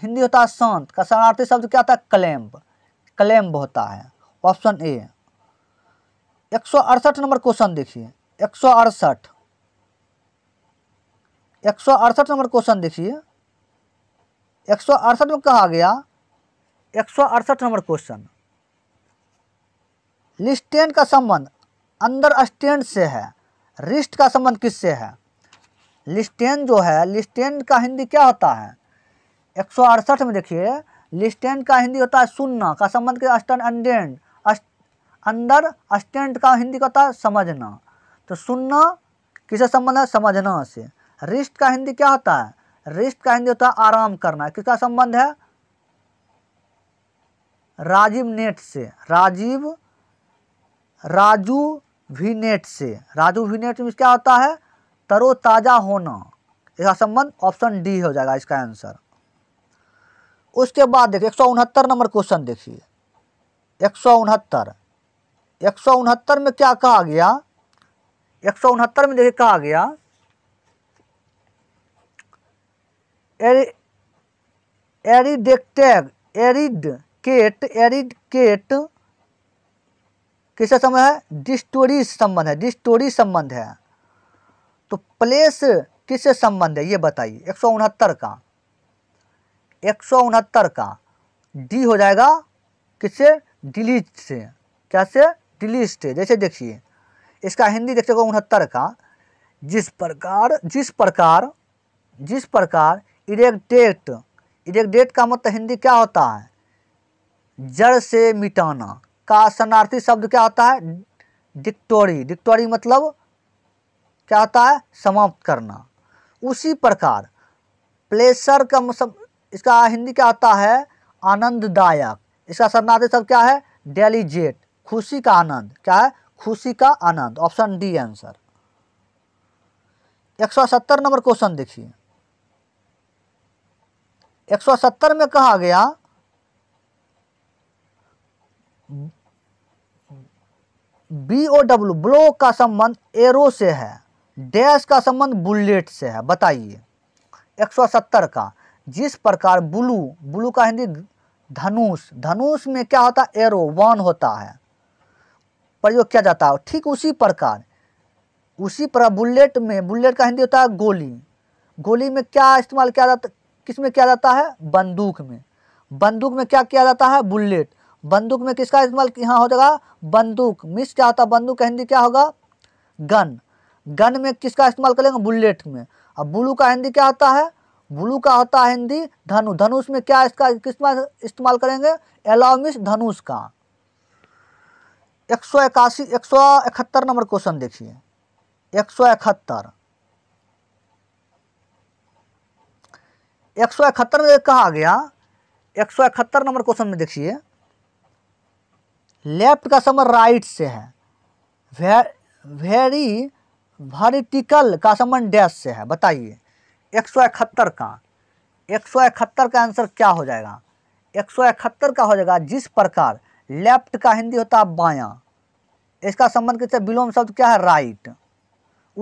हिंदी होता है शांत का शरणार्थी शब्द क्या होता है क्लेम्ब क्लेम्ब होता है ऑप्शन ए एक सौ अड़सठ नंबर क्वेश्चन देखिए एक सौ अड़सठ नंबर क्वेश्चन देखिए एक सौ अड़सठ में कहा गया एक सौ अड़सठ नंबर क्वेश्चन लिस्टेन का संबंध अंदर स्टैंड से है रिस्ट का संबंध किससे है लिस्टेन जो है लिस्टेन का हिंदी क्या होता है एक सौ अड़सठ में देखिए लिस्टेन का हिंदी होता है सुनना का संबंध के अस्टन अंदर स्टैंड का हिंदी का होता है समझना तो सुनना किसे संबंध है समझना से रिस्ट का हिंदी क्या होता है रिस्ट का हिंदी होता है आराम करना किसका संबंध है राजीव नेट से राजीव राजू भी नेट से राजू भी नेट में क्या होता है तरोताज़ा होना इसका संबंध ऑप्शन डी हो जाएगा इसका आंसर उसके बाद देखिए एक नंबर क्वेश्चन देखिए एक सौ में क्या कहा गया एक सौ उनहत्तर में देखिए कहा गया eradicate eradicate eradicate किसका संबंध है डिस्टोरी संबंध है डिस्टोरी संबंध है तो प्लेस किससे संबंध है ये बताइए एक सौ उनहत्तर का एक सौ उनहत्तर का डी हो जाएगा किससे डिलीट से क्या से डिलीट से जैसे देखिए इसका हिंदी देख उनहत्तर का जिस प्रकार जिस प्रकार जिस प्रकार इरेक्टेट इरेगडेट का मतलब हिंदी क्या होता है जड़ से मिटाना का शरणार्थी शब्द क्या होता है डिक्टोरी डिक्टोरी मतलब क्या होता है समाप्त करना उसी प्रकार प्लेसर का मतलब इसका हिंदी क्या होता है आनंददायक इसका शरणार्थी शब्द क्या है डेलीजेट खुशी का आनंद क्या है खुशी का आनंद option D answer 170 number question देखिए 170 में कहा गया बी ओ डब्ल्यू ब्लो का संबंध एरो से है डैश का संबंध बुलेट से है बताइए 170 का जिस प्रकार ब्लू ब्लू का हिंदी धनुष धनुष में क्या होता है एरो वन होता है प्रयोग किया जाता है ठीक उसी प्रकार उसी प्रकार बुलेट में बुलेट का हिंदी होता है गोली गोली में क्या इस्तेमाल किया जाता किस में किया जाता है बंदूक में बंदूक में क्या किया जाता है बुलेट बंदूक में किसका इस्तेमाल यहाँ हो जाएगा बंदूक मिस क्या होता है बंदूक का हिंदी क्या होगा गन गन में किसका इस्तेमाल करेंगे बुलेट में अब ब्लू का हिंदी क्या होता है ब्लू का होता है हिंदी धनु धनुष में क्या इसका किस इस्तेमाल करेंगे एलाउ मिस धनुष का एक सौ इक्यासी एक सौ इकहत्तर नंबर क्वेश्चन देखिए एक सौ इकहत्तर एक सौ इकहत्तर में कहा गया एक सौ इकहत्तर नंबर क्वेश्चन में देखिए लेफ्ट का समर राइट से है वे, वेरी वर्टिकल का समन डैश से है बताइए एक सौ इकहत्तर का एक सौ इकहत्तर का आंसर क्या हो जाएगा एक सौ इकहत्तर का हो जाएगा जिस प्रकार लेफ्ट का हिंदी होता है बाया इसका संबंध किससे विलोम शब्द क्या है राइट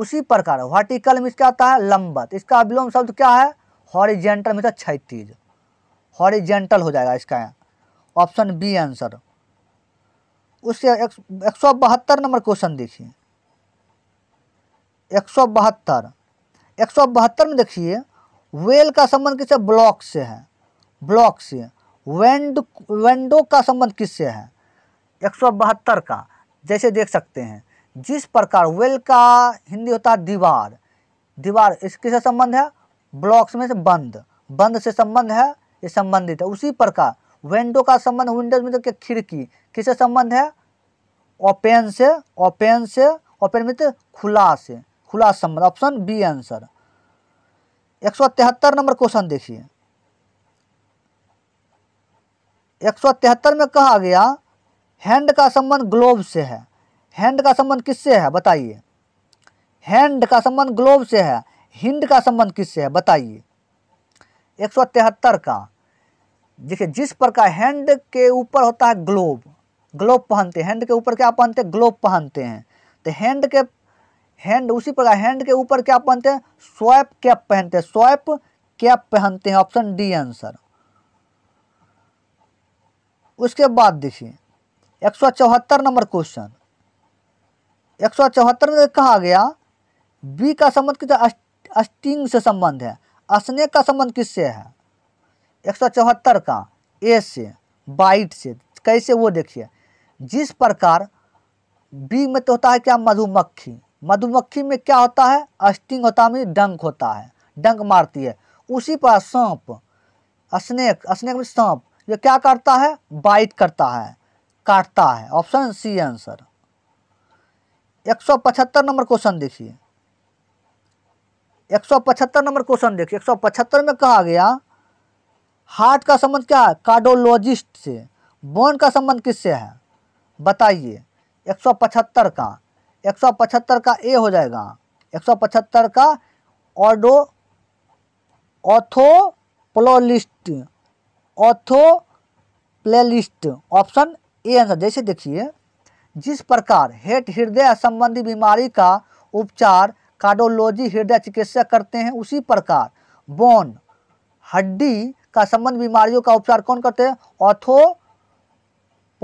उसी प्रकार वर्टिकल में इसका होता है लंबत इसका विलोम शब्द क्या है हॉरिजेंटल में क्षैतिज हॉरिजेंटल हो जाएगा इसका ऑप्शन बी आंसर उससे एक, सौ बहत्तर नंबर क्वेश्चन देखिए एक सौ बहत्तर एक सौ बहत्तर में देखिए वेल का संबंध किससे ब्लॉक से है ब्लॉक से वेंड वेंडो का संबंध किससे है एक सौ बहत्तर का जैसे देख सकते हैं जिस प्रकार वेल का हिंदी होता है दीवार दीवार इसके से संबंध है ब्लॉक्स में से बंद बंद से संबंध है ये संबंधित है उसी प्रकार विंडो का संबंध विंडोज में तो क्या खिड़की किससे संबंध है ओपेन से ओपेन से ओपेन में तो खुला से खुला संबंध ऑप्शन बी आंसर एक सौ तिहत्तर नंबर क्वेश्चन देखिए तिहत्तर में कहा गया हैंड का संबंध ग्लोब से है हैंड का संबंध किससे है बताइए हैंड का संबंध ग्लोब से है हिंड का संबंध किससे है बताइए एक सौ तिहत्तर का देखिए जिस प्रकार हैंड के ऊपर होता है ग्लोब ग्लोब पहनते हैं हैंड के ऊपर क्या पहनते हैं ग्लोब पहनते हैं तो हैंड के हैंड उसी प्रकार हैंड के ऊपर क्या पहनते हैं स्वैप कैप पहनते हैं स्वैप कैप पहनते हैं ऑप्शन डी आंसर उसके बाद देखिए एक सौ चौहत्तर नंबर क्वेश्चन एक सौ चौहत्तर में कहा गया बी का संबंध किस अस्टिंग से संबंध है अस्नेक का संबंध किससे है एक सौ चौहत्तर का ए से बाइट से कैसे वो देखिए जिस प्रकार बी में तो होता है क्या मधुमक्खी मधुमक्खी में क्या होता है अस्टिंग होता में डंक होता है डंक मारती है उसी पर सांप स्नेक स्नेक में सांप ये क्या करता है बाइट करता है काटता है option C answer 175 number question देखिए 175 नंबर क्वेश्चन देखिए 175 में कहा गया हार्ट का संबंध क्या है कार्डोलॉजिस्ट से बोन का संबंध किससे है बताइए 175 का 175 का ए हो जाएगा 175 का ऑडो ऑथोपलोलिस्ट ऑथो प्लेलिस्ट ऑप्शन ए आंसर जैसे देखिए जिस प्रकार हेट हृदय संबंधी बीमारी का उपचार कार्डोलॉजी हृदय चिकित्सक करते हैं उसी प्रकार बोन हड्डी का संबंध बीमारियों का उपचार कौन करते हैं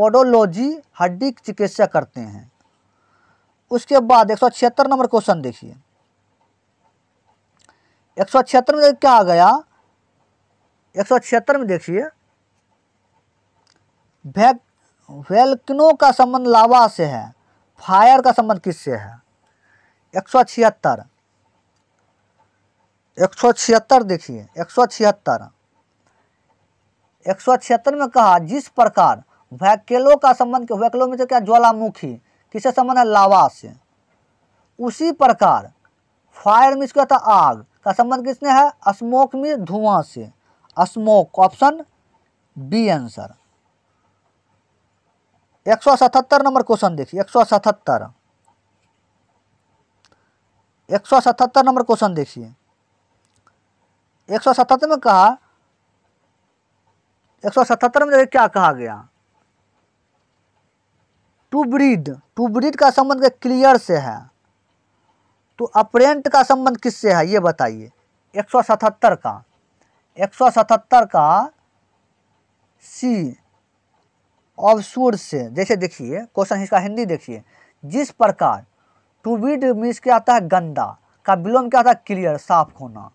पोडोलॉजी हड्डी चिकित्सक करते हैं उसके बाद एक सौ छिहत्तर नंबर क्वेश्चन देखिए एक सौ छिहत्तर में क्या आ गया एक सौ छिहत्तर में देखिए वेल्किनो का संबंध लावा से है फायर का संबंध किससे है एक सौ छिहत्तर एक सौ छिहत्तर देखिए एक सौ छिहत्तर एक सौ छिहत्तर में कहा जिस प्रकार वैकेलो का संबंध वैकेलो में तो क्या ज्वालामुखी किससे संबंध है लावा से उसी प्रकार फायर में इसका था आग का संबंध किसने है स्मोक में धुआं से स्मोक ऑप्शन बी आंसर सतहत्तर नंबर क्वेश्चन देखिए एक एक सौ सतहत्तर नंबर क्वेश्चन देखिए एक सौ सतहत्तर में कहा एक सौ सतहत्तर में क्या कहा गया टू ब्रीड टू ब्रीड का संबंध क्लियर से है तो अपरेंट का संबंध किससे है ये बताइए एक सौ सतहत्तर का 177 का सी ऑब्सूर से जैसे देखिए क्वेश्चन इसका हिंदी देखिए जिस प्रकार टू बीड मीन्स क्या आता है गंदा का विलोम क्या आता है क्लियर साफ होना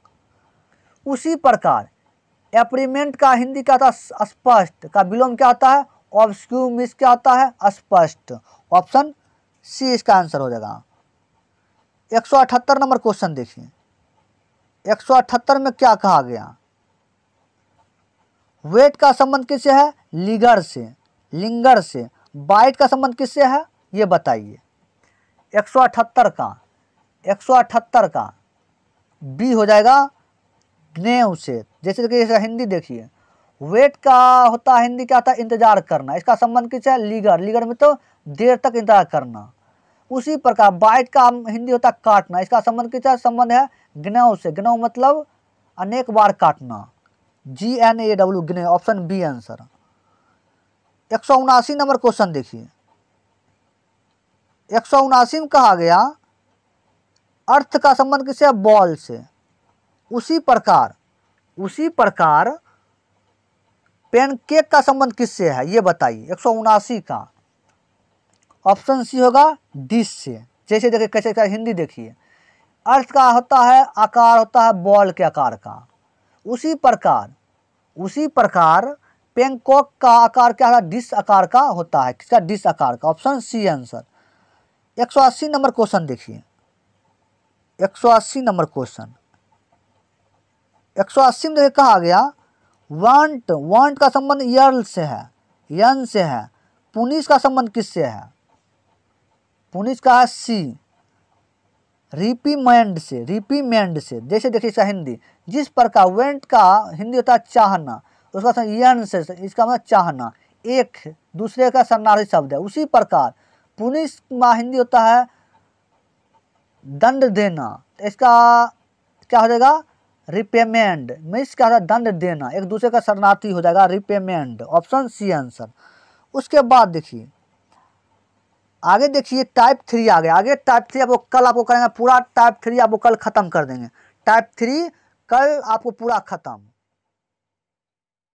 उसी प्रकार एप्रीमेंट का हिंदी क्या आता है स्पष्ट का विलोम क्या आता है ऑब्सक्यू मीन्स क्या आता है स्पष्ट ऑप्शन सी इसका आंसर हो जाएगा एक नंबर क्वेश्चन देखिए एक में क्या कहा गया वेट का संबंध किससे है लिगर से लिंगर से बाइट का संबंध किससे है ये बताइए एक सौ अठहत्तर का एक सौ अठहत्तर का बी हो जाएगा ग्नेव से जैसे देखिए जैसे हिंदी देखिए वेट का होता है हिंदी क्या होता है इंतजार करना इसका संबंध किससे है लीगर लीगर में तो देर तक इंतजार करना उसी प्रकार बाइट का हिंदी होता है काटना इसका संबंध किससे संबंध है ग्नेव से ग्नव मतलब अनेक बार काटना जी एन ए डब्ल्यू गिने ऑप्शन बी आंसर एक सौ उनासी नंबर क्वेश्चन देखिए एक सौ उनासी में कहा गया अर्थ का संबंध किससे बॉल से उसी प्रकार उसी प्रकार पेनकेक का संबंध किससे है ये बताइए एक सौ उनासी का ऑप्शन सी होगा डिश से जैसे देखिए कैसे हिंदी देखिए अर्थ का होता है आकार होता है बॉल के आकार का उसी प्रकार उसी प्रकार पेंकॉक का आकार क्या है डिस आकार का होता है किसका डिस आकार का ऑप्शन सी आंसर एक सौ अस्सी नंबर क्वेश्चन देखिए एक सौ अस्सी नंबर क्वेश्चन एक सौ अस्सी में देखिए कहा गया वांट वांट का संबंध यर्ल से है यन से है पुनिस का संबंध किससे है पुनिस का है सी रिपीमेंड से रिपीमेंड से जैसे देखिए इसका हिंदी जिस पर का वेंट का हिंदी होता है चाहना उसका यन से इसका मतलब चाहना एक दूसरे का शरणार्थी शब्द है उसी प्रकार पुनिस मा हिंदी होता है दंड देना इसका क्या हो जाएगा रिपेमेंट मीन्स क्या होता है दंड देना एक दूसरे का शरणार्थी हो जाएगा रिपेमेंट ऑप्शन सी आंसर उसके बाद देखिए आगे देखिए टाइप थ्री आ गया आगे टाइप थ्री आप कल आपको करेंगे पूरा टाइप थ्री आपको कल ख़त्म कर देंगे टाइप थ्री कल आपको पूरा खत्म